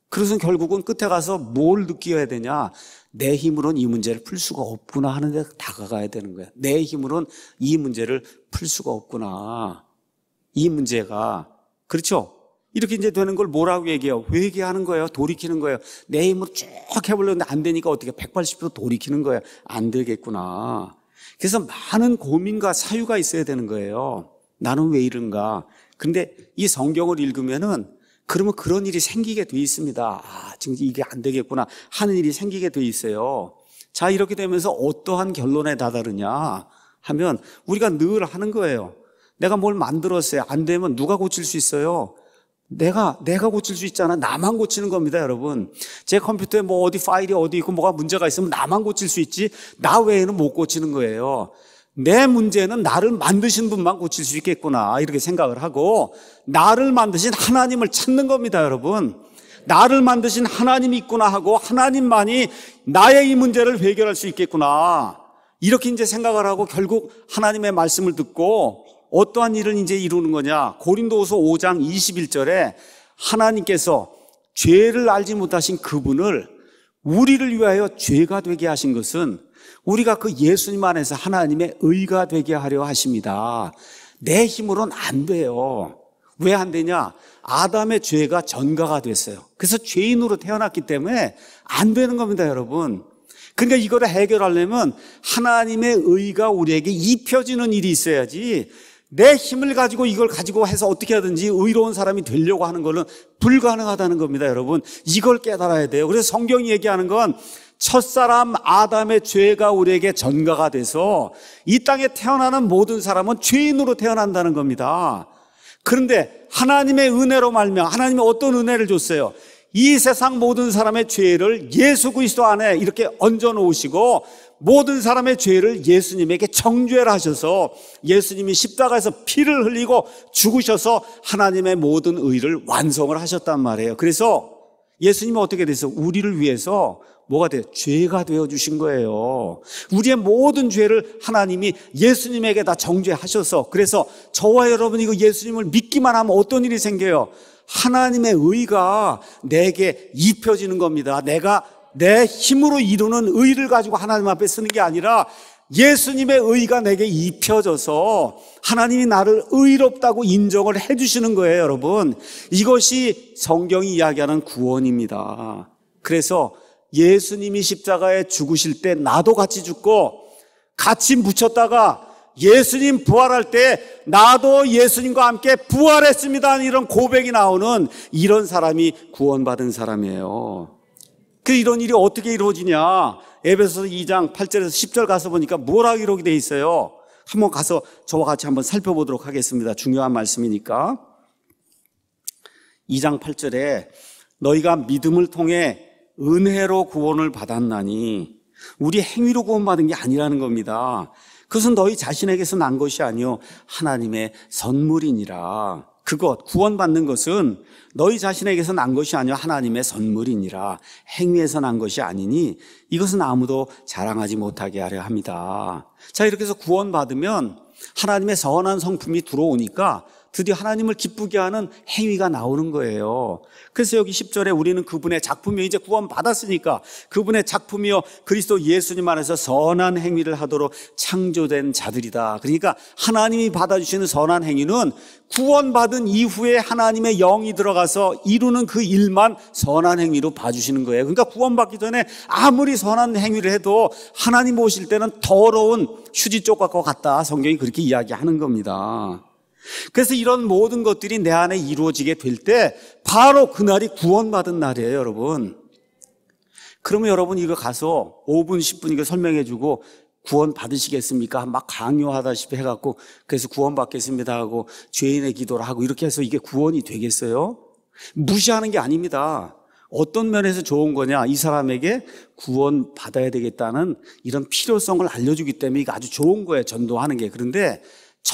그래서 결국은 끝에 가서 뭘 느껴야 되냐? 내힘으로이 문제를 풀 수가 없구나 하는데 다가가야 되는 거야. 내힘으로이 문제를 풀 수가 없구나. 이 문제가. 그렇죠? 이렇게 이제 되는 걸 뭐라고 얘기해요? 회개하는 거예요. 돌이키는 거예요. 내 힘으로 쭉 해보려는데 안 되니까 어떻게 180도 돌이키는 거예요. 안 되겠구나. 그래서 많은 고민과 사유가 있어야 되는 거예요. 나는 왜 이런가? 근데 이 성경을 읽으면은 그러면 그런 일이 생기게 돼 있습니다. 아, 지금 이게 안 되겠구나 하는 일이 생기게 돼 있어요. 자, 이렇게 되면서 어떠한 결론에 다다르냐 하면 우리가 늘 하는 거예요. 내가 뭘 만들었어요. 안 되면 누가 고칠 수 있어요? 내가, 내가 고칠 수 있잖아. 나만 고치는 겁니다, 여러분. 제 컴퓨터에 뭐 어디 파일이 어디 있고 뭐가 문제가 있으면 나만 고칠 수 있지, 나 외에는 못 고치는 거예요. 내 문제는 나를 만드신 분만 고칠 수 있겠구나. 이렇게 생각을 하고, 나를 만드신 하나님을 찾는 겁니다, 여러분. 나를 만드신 하나님이 있구나 하고, 하나님만이 나의 이 문제를 해결할 수 있겠구나. 이렇게 이제 생각을 하고 결국 하나님의 말씀을 듣고 어떠한 일을 이제 이루는 거냐? 고린도후서 5장 21절에 하나님께서 죄를 알지 못하신 그분을 우리를 위하여 죄가 되게 하신 것은 우리가 그 예수님 안에서 하나님의 의가 되게 하려 하십니다. 내 힘으로는 안 돼요. 왜 안 되냐? 아담의 죄가 전가가 됐어요. 그래서 죄인으로 태어났기 때문에 안 되는 겁니다, 여러분. 그러니까 이거를 해결하려면 하나님의 의가 우리에게 입혀지는 일이 있어야지 내 힘을 가지고 이걸 가지고 해서 어떻게 하든지 의로운 사람이 되려고 하는 것은 불가능하다는 겁니다, 여러분. 이걸 깨달아야 돼요. 그래서 성경이 얘기하는 건 첫사람 아담의 죄가 우리에게 전가가 돼서 이 땅에 태어나는 모든 사람은 죄인으로 태어난다는 겁니다. 그런데 하나님의 은혜로 말며 하나님의 어떤 은혜를 줬어요? 이 세상 모든 사람의 죄를 예수 그리스도 안에 이렇게 얹어 놓으시고 모든 사람의 죄를 예수님에게 정죄를 하셔서 예수님이 십자가에서 피를 흘리고 죽으셔서 하나님의 모든 의를 완성을 하셨단 말이에요. 그래서 예수님은 어떻게 돼서 우리를 위해서 뭐가 돼요? 죄가 되어 주신 거예요. 우리의 모든 죄를 하나님이 예수님에게 다 정죄하셔서 그래서 저와 여러분 이거 그 예수님을 믿기만 하면 어떤 일이 생겨요? 하나님의 의가 내게 입혀지는 겁니다. 내가 내 힘으로 이루는 의를 가지고 하나님 앞에 쓰는 게 아니라 예수님의 의가 내게 입혀져서 하나님이 나를 의롭다고 인정을 해 주시는 거예요, 여러분. 이것이 성경이 이야기하는 구원입니다. 그래서 예수님이 십자가에 죽으실 때 나도 같이 죽고 같이 묻혔다가 예수님 부활할 때 나도 예수님과 함께 부활했습니다. 이런 고백이 나오는 이런 사람이 구원받은 사람이에요. 그 이런 일이 어떻게 이루어지냐? 에베소서 2장 8절에서 10절 가서 보니까 뭐라 기록이 돼 있어요? 한번 가서 저와 같이 한번 살펴보도록 하겠습니다. 중요한 말씀이니까. 2장 8절에 너희가 믿음을 통해 은혜로 구원을 받았나니 우리 행위로 구원받은 게 아니라는 겁니다. 그것은 너희 자신에게서 난 것이 아니요 하나님의 선물이니라. 그것 구원받는 것은 너희 자신에게서 난 것이 아니요 하나님의 선물이니라 행위에서 난 것이 아니니 이것은 아무도 자랑하지 못하게 하려 합니다. 자 이렇게 해서 구원받으면 하나님의 선한 성품이 들어오니까 드디어 하나님을 기쁘게 하는 행위가 나오는 거예요. 그래서 여기 10절에 우리는 그분의 작품이 이제 구원받았으니까 그분의 작품이요. 그리스도 예수님 안에서 선한 행위를 하도록 창조된 자들이다. 그러니까 하나님이 받아주시는 선한 행위는 구원받은 이후에 하나님의 영이 들어가서 이루는 그 일만 선한 행위로 봐주시는 거예요. 그러니까 구원받기 전에 아무리 선한 행위를 해도 하나님 보실 때는 더러운 휴지 조과 같다. 성경이 그렇게 이야기하는 겁니다. 그래서 이런 모든 것들이 내 안에 이루어지게 될 때 바로 그날이 구원받은 날이에요, 여러분. 그러면 여러분 이거 가서 5분, 10분 이거 설명해 주고 구원 받으시겠습니까? 막 강요하다시피 해갖고 그래서 구원 받겠습니다 하고 죄인의 기도를 하고 이렇게 해서 이게 구원이 되겠어요? 무시하는 게 아닙니다. 어떤 면에서 좋은 거냐? 이 사람에게 구원 받아야 되겠다는 이런 필요성을 알려주기 때문에 이게 아주 좋은 거예요. 전도하는 게. 그런데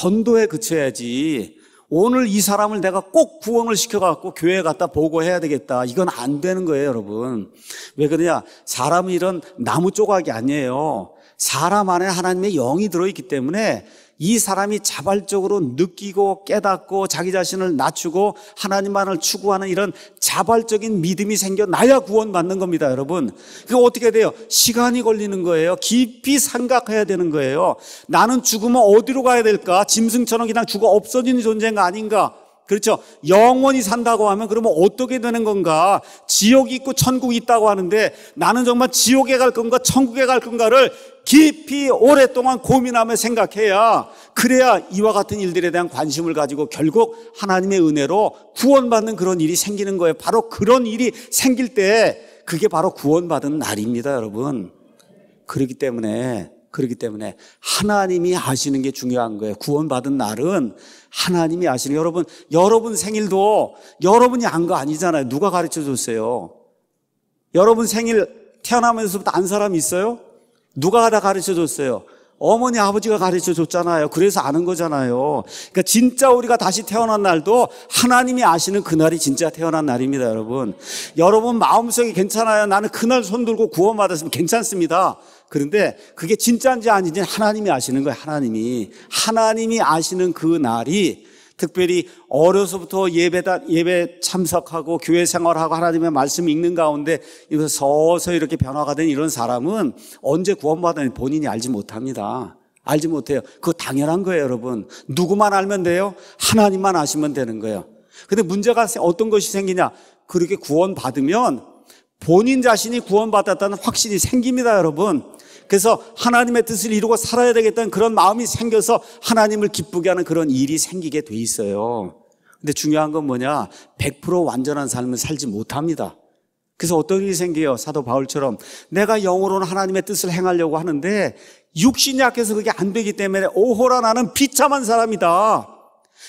전도에 그쳐야지. 오늘 이 사람을 내가 꼭 구원을 시켜갖고 교회에 갔다 보고해야 되겠다. 이건 안 되는 거예요, 여러분. 왜 그러냐? 사람은 이런 나무 조각이 아니에요. 사람 안에 하나님의 영이 들어있기 때문에 이 사람이 자발적으로 느끼고 깨닫고 자기 자신을 낮추고 하나님만을 추구하는 이런 자발적인 믿음이 생겨나야 구원받는 겁니다, 여러분. 그거 어떻게 돼요? 시간이 걸리는 거예요. 깊이 생각해야 되는 거예요. 나는 죽으면 어디로 가야 될까? 짐승처럼 그냥 죽어 없어지는 존재가 아닌가? 그렇죠. 영원히 산다고 하면 그러면 어떻게 되는 건가? 지옥이 있고 천국이 있다고 하는데 나는 정말 지옥에 갈 건가 천국에 갈 건가를 깊이 오랫동안 고민하며 생각해야 그래야 이와 같은 일들에 대한 관심을 가지고 결국 하나님의 은혜로 구원받는 그런 일이 생기는 거예요. 바로 그런 일이 생길 때 그게 바로 구원받은 날입니다, 여러분. 그렇기 때문에 그렇기 때문에 하나님이 아시는 게 중요한 거예요. 구원받은 날은 하나님이 아시는 여러분 여러분 생일도 여러분이 안 거 아니잖아요. 누가 가르쳐 줬어요? 여러분 생일 태어나면서부터 안 사람 있어요? 누가 다 가르쳐 줬어요? 어머니 아버지가 가르쳐 줬잖아요. 그래서 아는 거잖아요. 그러니까 진짜 우리가 다시 태어난 날도 하나님이 아시는 그날이 진짜 태어난 날입니다, 여러분. 여러분 마음속에 괜찮아요. 나는 그날 손 들고 구원받았으면 괜찮습니다. 그런데 그게 진짜인지 아닌지 하나님이 아시는 거예요, 하나님이. 하나님이 아시는 그 날이 특별히 어려서부터 예배다, 예배 참석하고 교회 생활하고 하나님의 말씀 읽는 가운데 이거 서서 이렇게 변화가 된 이런 사람은 언제 구원받았는지 본인이 알지 못합니다. 알지 못해요. 그거 당연한 거예요, 여러분. 누구만 알면 돼요? 하나님만 아시면 되는 거예요. 근데 문제가 어떤 것이 생기냐? 그렇게 구원받으면 본인 자신이 구원받았다는 확신이 생깁니다, 여러분. 그래서 하나님의 뜻을 이루고 살아야 되겠다는 그런 마음이 생겨서 하나님을 기쁘게 하는 그런 일이 생기게 돼 있어요. 근데 중요한 건 뭐냐? 100% 완전한 삶을 살지 못합니다. 그래서 어떤 일이 생겨요? 사도 바울처럼 내가 영으로는 하나님의 뜻을 행하려고 하는데 육신이 약해서 그게 안 되기 때문에 오호라 나는 비참한 사람이다.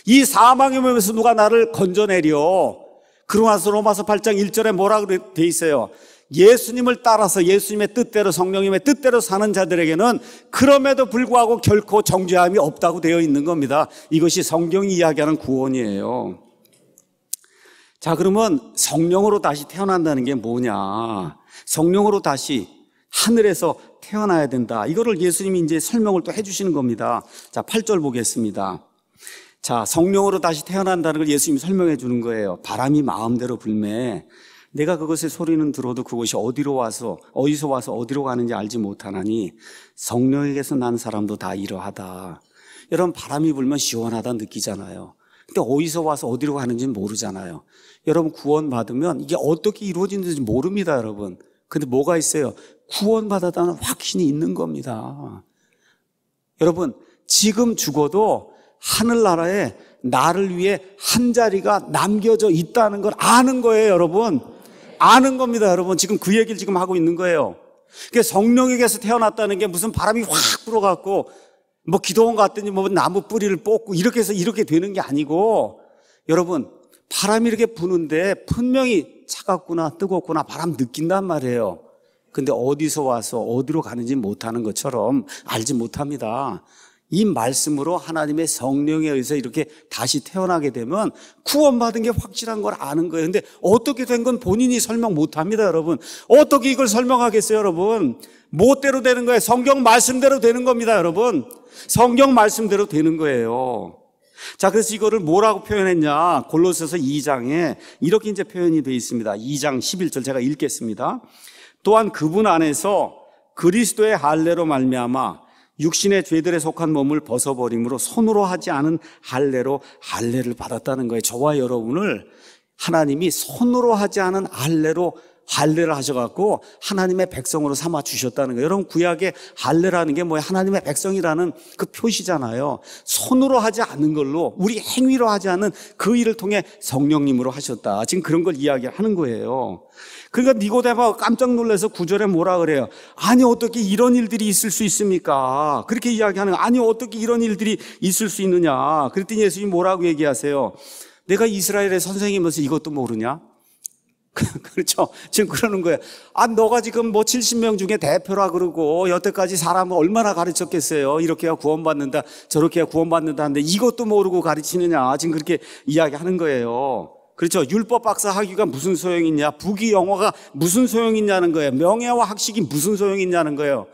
이 사망의 몸에서 누가 나를 건져내려. 그러고 나서 로마서 8장 1절에 뭐라 돼 있어요? 예수님을 따라서 예수님의 뜻대로 성령님의 뜻대로 사는 자들에게는 그럼에도 불구하고 결코 정죄함이 없다고 되어 있는 겁니다. 이것이 성경이 이야기하는 구원이에요. 자, 그러면 성령으로 다시 태어난다는 게 뭐냐? 성령으로 다시 하늘에서 태어나야 된다. 이거를 예수님이 이제 설명을 또 해주시는 겁니다. 자, 8절 보겠습니다. 자, 성령으로 다시 태어난다는 걸 예수님이 설명해 주는 거예요. 바람이 마음대로 불매, 내가 그것의 소리는 들어도 그것이 어디로 와서 어디서 와서 어디로 가는지 알지 못하나니 성령에게서 난 사람도 다 이러하다. 여러분 바람이 불면 시원하다 느끼잖아요. 근데 어디서 와서 어디로 가는지 모르잖아요. 여러분 구원 받으면 이게 어떻게 이루어지는지 모릅니다, 여러분. 근데 뭐가 있어요? 구원 받았다는 확신이 있는 겁니다. 여러분 지금 죽어도 하늘나라에 나를 위해 한 자리가 남겨져 있다는 걸 아는 거예요, 여러분. 아는 겁니다, 여러분. 지금 그 얘기를 지금 하고 있는 거예요. 그게 성령에게서 태어났다는 게 무슨 바람이 확 불어갖고 뭐 기도원 갔더니 뭐 나무 뿌리를 뽑고 이렇게 해서 이렇게 되는 게 아니고 여러분 바람이 이렇게 부는데 분명히 차갑구나 뜨겁구나 바람 느낀단 말이에요. 근데 어디서 와서 어디로 가는지 못하는 것처럼 알지 못합니다. 이 말씀으로 하나님의 성령에 의해서 이렇게 다시 태어나게 되면 구원받은 게 확실한 걸 아는 거예요. 근데 어떻게 된 건 본인이 설명 못 합니다, 여러분. 어떻게 이걸 설명하겠어요, 여러분? 못대로 되는 거예요. 성경 말씀대로 되는 겁니다, 여러분. 성경 말씀대로 되는 거예요. 자, 그래서 이거를 뭐라고 표현했냐? 골로새서 2장에 이렇게 이제 표현이 되어 있습니다. 2장 11절 제가 읽겠습니다. 또한 그분 안에서 그리스도의 할례로 말미암아 육신의 죄들에 속한 몸을 벗어버림으로 손으로 하지 않은 할례로 할례를 받았다는 거예요. 저와 여러분을 하나님이 손으로 하지 않은 할례로 할례를 하셔갖고 하나님의 백성으로 삼아 주셨다는 거예요. 여러분 구약의 할례라는 게 뭐예요? 하나님의 백성이라는 그 표시잖아요. 손으로 하지 않는 걸로 우리 행위로 하지 않은 그 일을 통해 성령님으로 하셨다. 지금 그런 걸 이야기하는 거예요. 그러니까 니고데모 깜짝 놀라서 구절에 뭐라 그래요? 아니 어떻게 이런 일들이 있을 수 있습니까? 그렇게 이야기하는 거. 아니 어떻게 이런 일들이 있을 수 있느냐? 그랬더니 예수님이 뭐라고 얘기하세요? 내가 이스라엘의 선생이면서 이것도 모르냐? *laughs* 그렇죠. 지금 그러는 거예요. 아, 너가 지금 뭐 70명 중에 대표라 그러고 여태까지 사람을 얼마나 가르쳤겠어요. 이렇게야 구원받는다, 저렇게야 구원받는다 하는데 이것도 모르고 가르치느냐. 지금 그렇게 이야기하는 거예요. 그렇죠. 율법 박사 학위가 무슨 소용이냐, 부기 영어가 무슨 소용이냐는 거예요. 명예와 학식이 무슨 소용이냐는 거예요.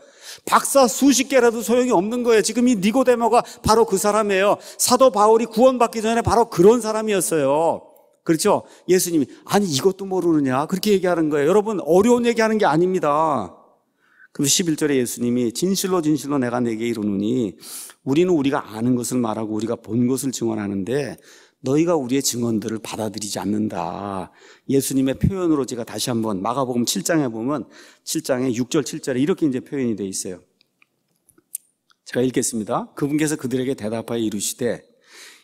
박사 수십 개라도 소용이 없는 거예요. 지금 이 니고데모가 바로 그 사람이에요. 사도 바울이 구원받기 전에 바로 그런 사람이었어요. 그렇죠? 예수님이 아니 이것도 모르느냐 그렇게 얘기하는 거예요. 여러분 어려운 얘기하는 게 아닙니다. 그래서 11절에 예수님이 진실로 진실로 내가 내게 이루느니 우리는 우리가 아는 것을 말하고 우리가 본 것을 증언하는데 너희가 우리의 증언들을 받아들이지 않는다. 예수님의 표현으로 제가 다시 한번 마가복음 7장에 보면 7장에 6절 7절에 이렇게 이제 표현이 되어 있어요. 제가 읽겠습니다. 그분께서 그들에게 대답하여 이르시되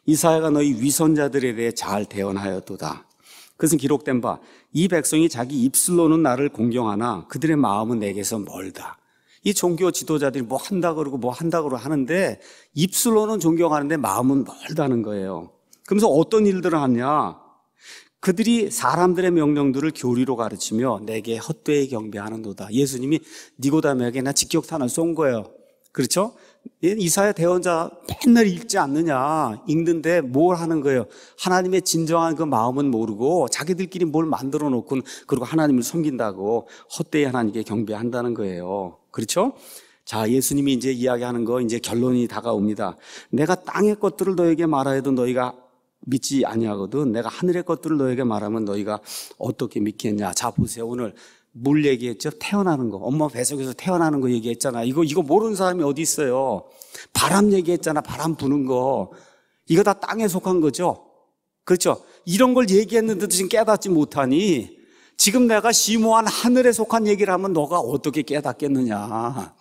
이사야가 너희 위선자들에 대해 잘 대언하였도다. 그것은 기록된 바 이 백성이 자기 입술로는 나를 공경하나 그들의 마음은 내게서 멀다. 이 종교 지도자들이 뭐 한다 그러고 뭐 한다 그러고 하는데 입술로는 존경하는데 마음은 멀다는 거예요. 그러면서 어떤 일들을 하냐? 그들이 사람들의 명령들을 교리로 가르치며 내게 헛되이 경배하는도다. 예수님이 니고담에게 다나 직격탄을 쏜 거예요. 그렇죠? 예, 이사야 대원자 맨날 읽지 않느냐. 읽는데 뭘 하는 거예요? 하나님의 진정한 그 마음은 모르고 자기들끼리 뭘 만들어 놓고 그리고 하나님을 섬긴다고 헛되이 하나님께 경배한다는 거예요. 그렇죠? 자, 예수님이 이제 이야기하는 거 이제 결론이 다가옵니다. 내가 땅의 것들을 너에게 말하여도 너희가 믿지 아니하거든 내가 하늘의 것들을 너에게 말하면 너희가 어떻게 믿겠냐 자 보세요 오늘 물 얘기했죠 태어나는 거 엄마 배속에서 태어나는 거 얘기했잖아 이거 이거 모르는 사람이 어디 있어요 바람 얘기했잖아 바람 부는 거 이거 다 땅에 속한 거죠 그렇죠 이런 걸 얘기했는데도 지금 깨닫지 못하니 지금 내가 심오한 하늘에 속한 얘기를 하면 너가 어떻게 깨닫겠느냐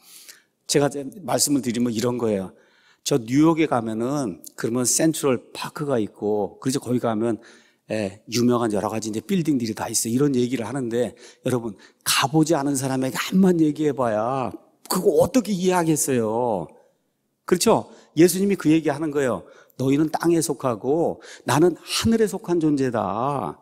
제가 말씀을 드리면 이런 거예요 저 뉴욕에 가면은 그러면 센트럴 파크가 있고 그래서 거기 가면 예, 유명한 여러 가지 이제 빌딩들이 다 있어 이런 얘기를 하는데 여러분 가보지 않은 사람에게 한 번 얘기해봐야 그거 어떻게 이해하겠어요? 그렇죠? 예수님이 그 얘기하는 거예요. 너희는 땅에 속하고 나는 하늘에 속한 존재다.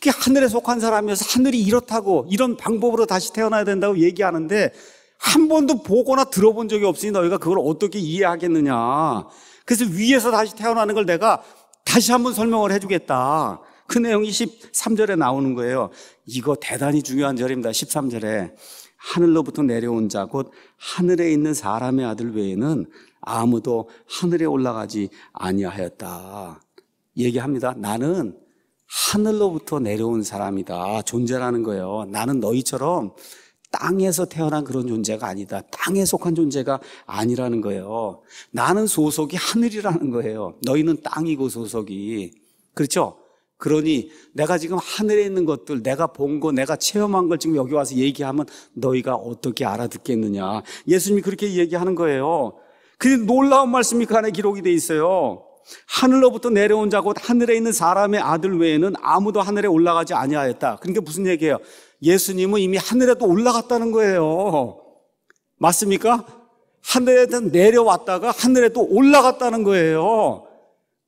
그 하늘에 속한 사람이어서 하늘이 이렇다고 이런 방법으로 다시 태어나야 된다고 얘기하는데 한 번도 보거나 들어본 적이 없으니 너희가 그걸 어떻게 이해하겠느냐. 그래서 위에서 다시 태어나는 걸 내가 다시 한 번 설명을 해주겠다. 그 내용이 13절에 나오는 거예요. 이거 대단히 중요한 절입니다. 13절에. 하늘로부터 내려온 자, 곧 하늘에 있는 사람의 아들 외에는 아무도 하늘에 올라가지 아니하였다. 얘기합니다. 나는 하늘로부터 내려온 사람이다. 존재라는 거예요. 나는 너희처럼 땅에서 태어난 그런 존재가 아니다. 땅에 속한 존재가 아니라는 거예요. 나는 소속이 하늘이라는 거예요. 너희는 땅이고 소속이. 그렇죠? 그러니 내가 지금 하늘에 있는 것들, 내가 본 거, 내가 체험한 걸 지금 여기 와서 얘기하면 너희가 어떻게 알아듣겠느냐. 예수님이 그렇게 얘기하는 거예요. 그게 놀라운 말씀이 그 안에 기록이 돼 있어요. 하늘로부터 내려온 자 곧 하늘에 있는 사람의 아들 외에는 아무도 하늘에 올라가지 아니하였다. 그러니까 무슨 얘기예요? 예수님은 이미 하늘에도 올라갔다는 거예요. 맞습니까? 하늘에 내려왔다가 하늘에 또 올라갔다는 거예요.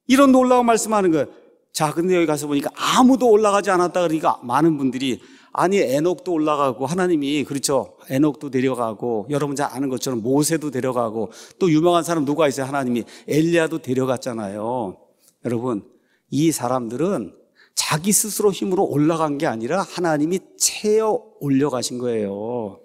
이런 놀라운 말씀하는 거예요. 자, 근데 여기 가서 보니까 아무도 올라가지 않았다 그러니까 많은 분들이 아니 에녹도 올라가고 하나님이 그렇죠. 에녹도 내려가고 여러분 잘 아는 것처럼 모세도 데려가고 또 유명한 사람 누가 있어요? 하나님이 엘리야도 데려갔잖아요. 여러분, 이 사람들은 자기 스스로 힘으로 올라간 게 아니라 하나님이 채워 올려가신 거예요.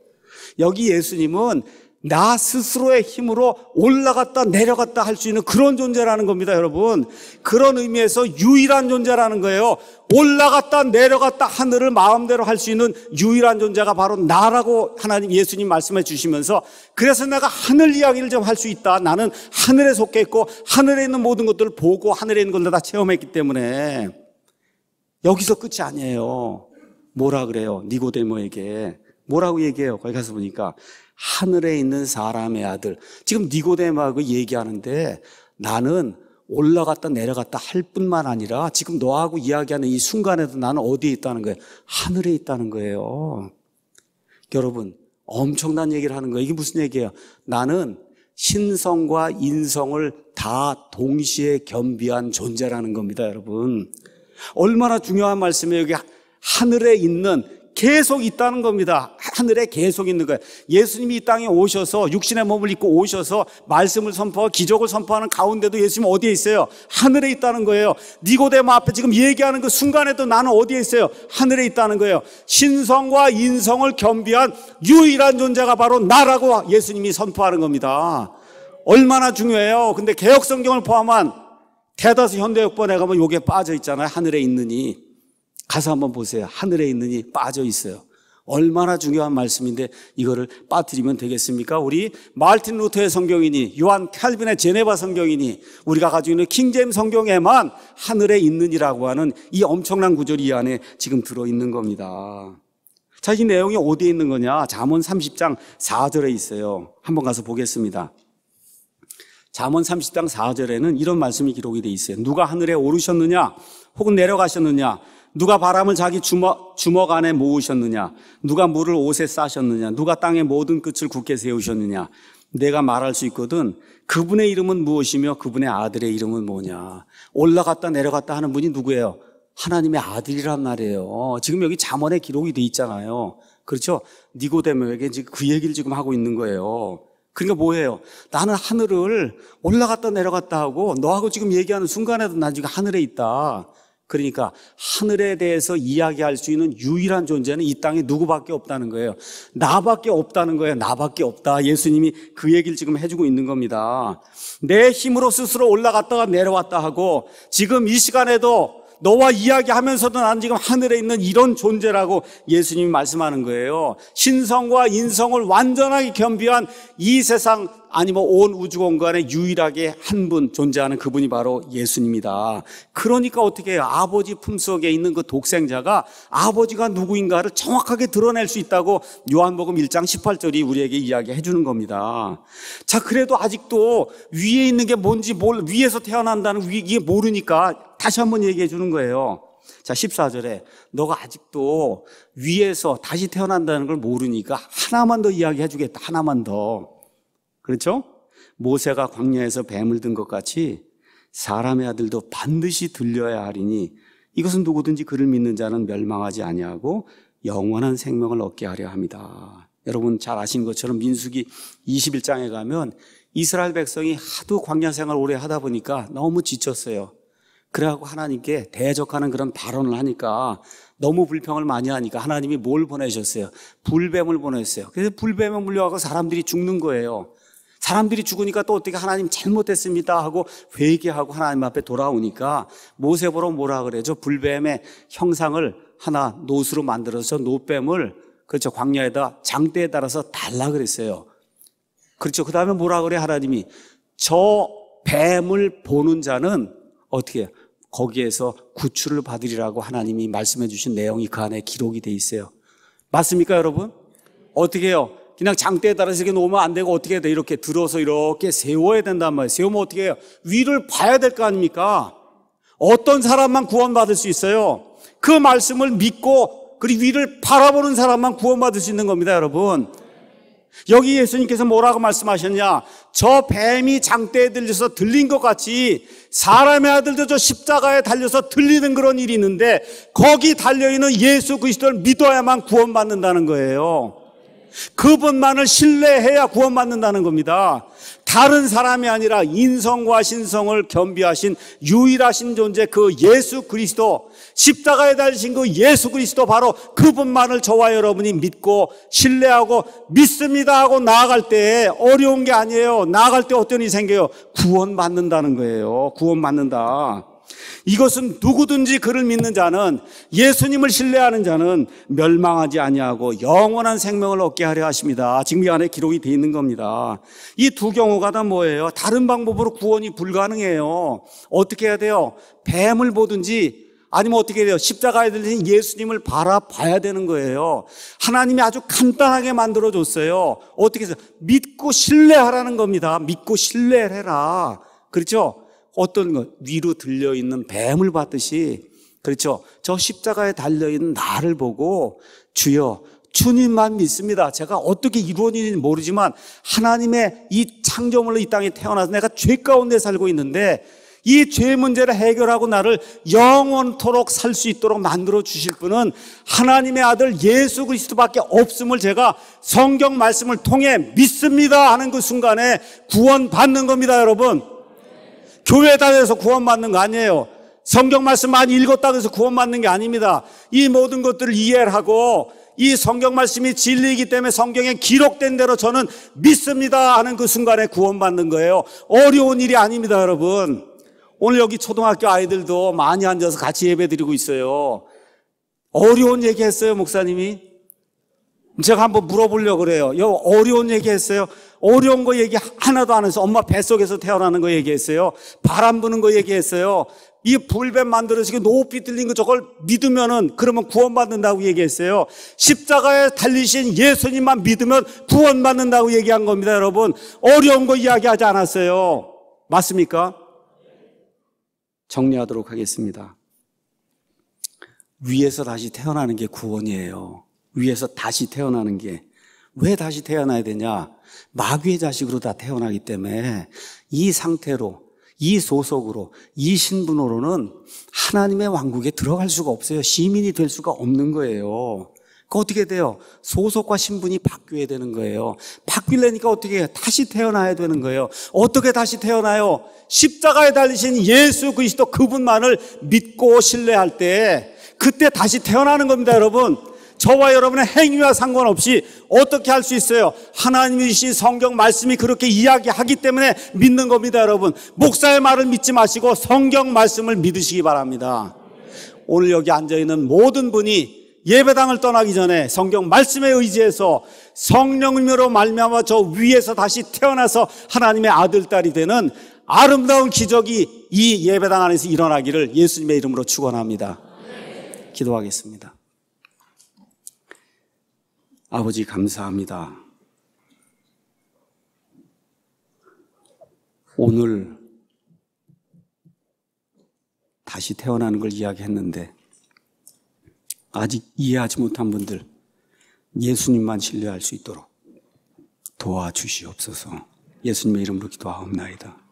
여기 예수님은 나 스스로의 힘으로 올라갔다 내려갔다 할 수 있는 그런 존재라는 겁니다, 여러분. 그런 의미에서 유일한 존재라는 거예요. 올라갔다 내려갔다 하늘을 마음대로 할 수 있는 유일한 존재가 바로 나라고 하나님 예수님 말씀해 주시면서 그래서 내가 하늘 이야기를 좀 할 수 있다. 나는 하늘에 속해 있고 하늘에 있는 모든 것들을 보고 하늘에 있는 것다 체험했기 때문에 여기서 끝이 아니에요. 뭐라 그래요? 니고데모에게. 뭐라고 얘기해요? 거기 가서 보니까 하늘에 있는 사람의 아들. 지금 니고데모하고 얘기하는데 나는 올라갔다 내려갔다 할 뿐만 아니라 지금 너하고 이야기하는 이 순간에도 나는 어디에 있다는 거예요? 하늘에 있다는 거예요. 여러분, 엄청난 얘기를 하는 거예요. 이게 무슨 얘기예요? 나는 신성과 인성을 다 동시에 겸비한 존재라는 겁니다, 여러분. 얼마나 중요한 말씀이에요. 여기 하늘에 있는 계속 있다는 겁니다. 하늘에 계속 있는 거예요. 예수님이 이 땅에 오셔서 육신의 몸을 입고 오셔서 말씀을 선포하고 기적을 선포하는 가운데도 예수님 어디에 있어요? 하늘에 있다는 거예요. 니고데모 앞에 지금 얘기하는 그 순간에도 나는 어디에 있어요? 하늘에 있다는 거예요. 신성과 인성을 겸비한 유일한 존재가 바로 나라고 예수님이 선포하는 겁니다. 얼마나 중요해요. 근데 개혁성경을 포함한 대다수 현대역번에 가면 뭐 요게 빠져 있잖아요. 하늘에 있느니. 가서 한번 보세요. 하늘에 있느니 빠져 있어요. 얼마나 중요한 말씀인데 이거를 빠뜨리면 되겠습니까? 우리 마르틴 루터의 성경이니 요한 칼빈의 제네바 성경이니 우리가 가지고 있는 킹제 성경에만 하늘에 있느니라고 하는 이 엄청난 구절이 이 안에 지금 들어 있는 겁니다. 자, 이 내용이 어디에 있는 거냐? 자문 30장 4절에 있어요. 한번 가서 보겠습니다. 잠언 30장 4절에는 이런 말씀이 기록이 돼 있어요. 누가 하늘에 오르셨느냐 혹은 내려가셨느냐 누가 바람을 자기 주먹, 주먹 안에 모으셨느냐 누가 물을 옷에 싸셨느냐 누가 땅의 모든 끝을 굳게 세우셨느냐 내가 말할 수 있거든 그분의 이름은 무엇이며 그분의 아들의 이름은 뭐냐 올라갔다 내려갔다 하는 분이 누구예요? 하나님의 아들이란 말이에요. 지금 여기 잠언에 기록이 돼 있잖아요. 그렇죠? 니고데모에게 지금 그 얘기를 지금 하고 있는 거예요. 그러니까 뭐예요? 나는 하늘을 올라갔다 내려갔다 하고 너하고 지금 얘기하는 순간에도 난 지금 하늘에 있다. 그러니까 하늘에 대해서 이야기할 수 있는 유일한 존재는 이 땅에 누구밖에 없다는 거예요. 나밖에 없다는 거예요. 나밖에 없다. 예수님이 그 얘기를 지금 해주고 있는 겁니다. 내 힘으로 스스로 올라갔다가 내려왔다 하고 지금 이 시간에도 너와 이야기하면서도 난 지금 하늘에 있는 이런 존재라고 예수님이 말씀하는 거예요. 신성과 인성을 완전하게 겸비한 이 세상 아니면 뭐 온 우주 공간에 유일하게 한 분 존재하는 그분이 바로 예수님이다. 그러니까 어떻게 아버지 품속에 있는 그 독생자가 아버지가 누구인가를 정확하게 드러낼 수 있다고 요한복음 1장 18절이 우리에게 이야기해 주는 겁니다. 자, 그래도 아직도 위에 있는 게 뭔지 뭘 위에서 태어난다는 위, 기게 모르니까 다시 한번 얘기해 주는 거예요. 자, 14절에 너가 아직도 위에서 다시 태어난다는 걸 모르니까 하나만 더 이야기해 주겠다. 하나만 더. 그렇죠? 모세가 광야에서 뱀을 든 것 같이 사람의 아들도 반드시 들려야 하리니 이것은 누구든지 그를 믿는 자는 멸망하지 아니하고 영원한 생명을 얻게 하려 합니다. 여러분 잘아신 것처럼 민수기 21장에 가면 이스라엘 백성이 하도 광야 생활 오래 하다 보니까 너무 지쳤어요. 그래갖고 하나님께 대적하는 그런 발언을 하니까 너무 불평을 많이 하니까 하나님이 뭘 보내셨어요? 불뱀을 보내셨어요 그래서 불뱀에 물려가고 사람들이 죽는 거예요. 사람들이 죽으니까 또 어떻게 하나님 잘못했습니다 하고 회개하고 하나님 앞에 돌아오니까 모세보로 뭐라 그래죠? 불뱀의 형상을 하나 노수로 만들어서 노뱀을 그렇죠 광야에다 장대에 따라서 달라 그랬어요. 그렇죠. 그 다음에 뭐라 그래 하나님이 저 뱀을 보는 자는 어떻게 거기에서 구출을 받으리라고 하나님이 말씀해 주신 내용이 그 안에 기록이 돼 있어요. 맞습니까, 여러분? 어떻게 해요? 그냥 장대에 따라서 이렇게 놓으면 안 되고 어떻게 해야 돼? 이렇게 들어서 이렇게 세워야 된단 말이에요. 세우면 어떻게 해요? 위를 봐야 될 거 아닙니까? 어떤 사람만 구원받을 수 있어요? 그 말씀을 믿고 그리고 위를 바라보는 사람만 구원받을 수 있는 겁니다, 여러분. 여기 예수님께서 뭐라고 말씀하셨냐? 저 뱀이 장대에 들려서 들린 것 같이 사람의 아들도 저 십자가에 달려서 들리는 그런 일이 있는데 거기 달려있는 예수 그리스도를 믿어야만 구원받는다는 거예요. 그분만을 신뢰해야 구원받는다는 겁니다. 다른 사람이 아니라 인성과 신성을 겸비하신 유일하신 존재 그 예수 그리스도 십자가에 달리신 그 예수 그리스도 바로 그분만을 저와 여러분이 믿고 신뢰하고 믿습니다 하고 나아갈 때 어려운 게 아니에요. 나아갈 때 어떤 일이 생겨요? 구원받는다는 거예요. 구원받는다. 이것은 누구든지 그를 믿는 자는 예수님을 신뢰하는 자는 멸망하지 아니하고 영원한 생명을 얻게 하려 하십니다. 지금 이 안에 기록이 되어 있는 겁니다. 이 두 경우가 다 뭐예요? 다른 방법으로 구원이 불가능해요. 어떻게 해야 돼요? 뱀을 보든지 아니면 어떻게 해야 돼요? 십자가에 들린 예수님을 바라봐야 되는 거예요. 하나님이 아주 간단하게 만들어 줬어요. 어떻게 해서 믿고 신뢰하라는 겁니다. 믿고 신뢰 해라. 그렇죠? 어떤 거 위로 들려있는 뱀을 봤듯이 그렇죠. 저 십자가에 달려있는 나를 보고 주여 주님만 믿습니다. 제가 어떻게 이루어지는지 모르지만 하나님의 이 창조물로 이 땅에 태어나서 내가 죄 가운데 살고 있는데 이 죄 문제를 해결하고 나를 영원토록 살 수 있도록 만들어 주실 분은 하나님의 아들 예수 그리스도밖에 없음을 제가 성경 말씀을 통해 믿습니다 하는 그 순간에 구원 받는 겁니다, 여러분. 교회 다해서 구원받는 거 아니에요. 성경 말씀 많이 읽었다고 해서 구원받는 게 아닙니다. 이 모든 것들을 이해를 하고 이 성경 말씀이 진리이기 때문에 성경에 기록된 대로 저는 믿습니다 하는 그 순간에 구원받는 거예요. 어려운 일이 아닙니다, 여러분. 오늘 여기 초등학교 아이들도 많이 앉아서 같이 예배 드리고 있어요. 어려운 얘기 했어요, 목사님이. 제가 한번 물어보려고 그래요. 어려운 얘기 했어요. 어려운 거 얘기 하나도 안 해서 엄마 뱃속에서 태어나는 거 얘기했어요. 바람 부는 거 얘기했어요. 이 불뱀 만들어지고 높이 뚫린거 저걸 믿으면은 그러면 구원받는다고 얘기했어요. 십자가에 달리신 예수님만 믿으면 구원받는다고 얘기한 겁니다, 여러분. 어려운 거 이야기하지 않았어요. 맞습니까? 정리하도록 하겠습니다. 위에서 다시 태어나는 게 구원이에요. 위에서 다시 태어나는 게. 왜 다시 태어나야 되냐? 마귀의 자식으로 다 태어나기 때문에 이 상태로 이 소속으로 이 신분으로는 하나님의 왕국에 들어갈 수가 없어요. 시민이 될 수가 없는 거예요. 그 어떻게 돼요? 소속과 신분이 바뀌어야 되는 거예요. 바뀌려니까 어떻게 해요? 다시 태어나야 되는 거예요. 어떻게 다시 태어나요? 십자가에 달리신 예수 그리스도 그분만을 믿고 신뢰할 때 그때 다시 태어나는 겁니다, 여러분. 저와 여러분의 행위와 상관없이 어떻게 할 수 있어요? 하나님이 신 성경 말씀이 그렇게 이야기하기 때문에 믿는 겁니다, 여러분. 목사의 말을 믿지 마시고 성경 말씀을 믿으시기 바랍니다. 오늘 여기 앉아있는 모든 분이 예배당을 떠나기 전에 성경 말씀에 의지해서 성령으로 말미암아 저 위에서 다시 태어나서 하나님의 아들 딸이 되는 아름다운 기적이 이 예배당 안에서 일어나기를 예수님의 이름으로 축원합니다. 기도하겠습니다. 아버지 감사합니다. 오늘 다시 태어나는 걸 이야기했는데 아직 이해하지 못한 분들 예수님만 신뢰할 수 있도록 도와주시옵소서. 예수님의 이름으로 기도하옵나이다.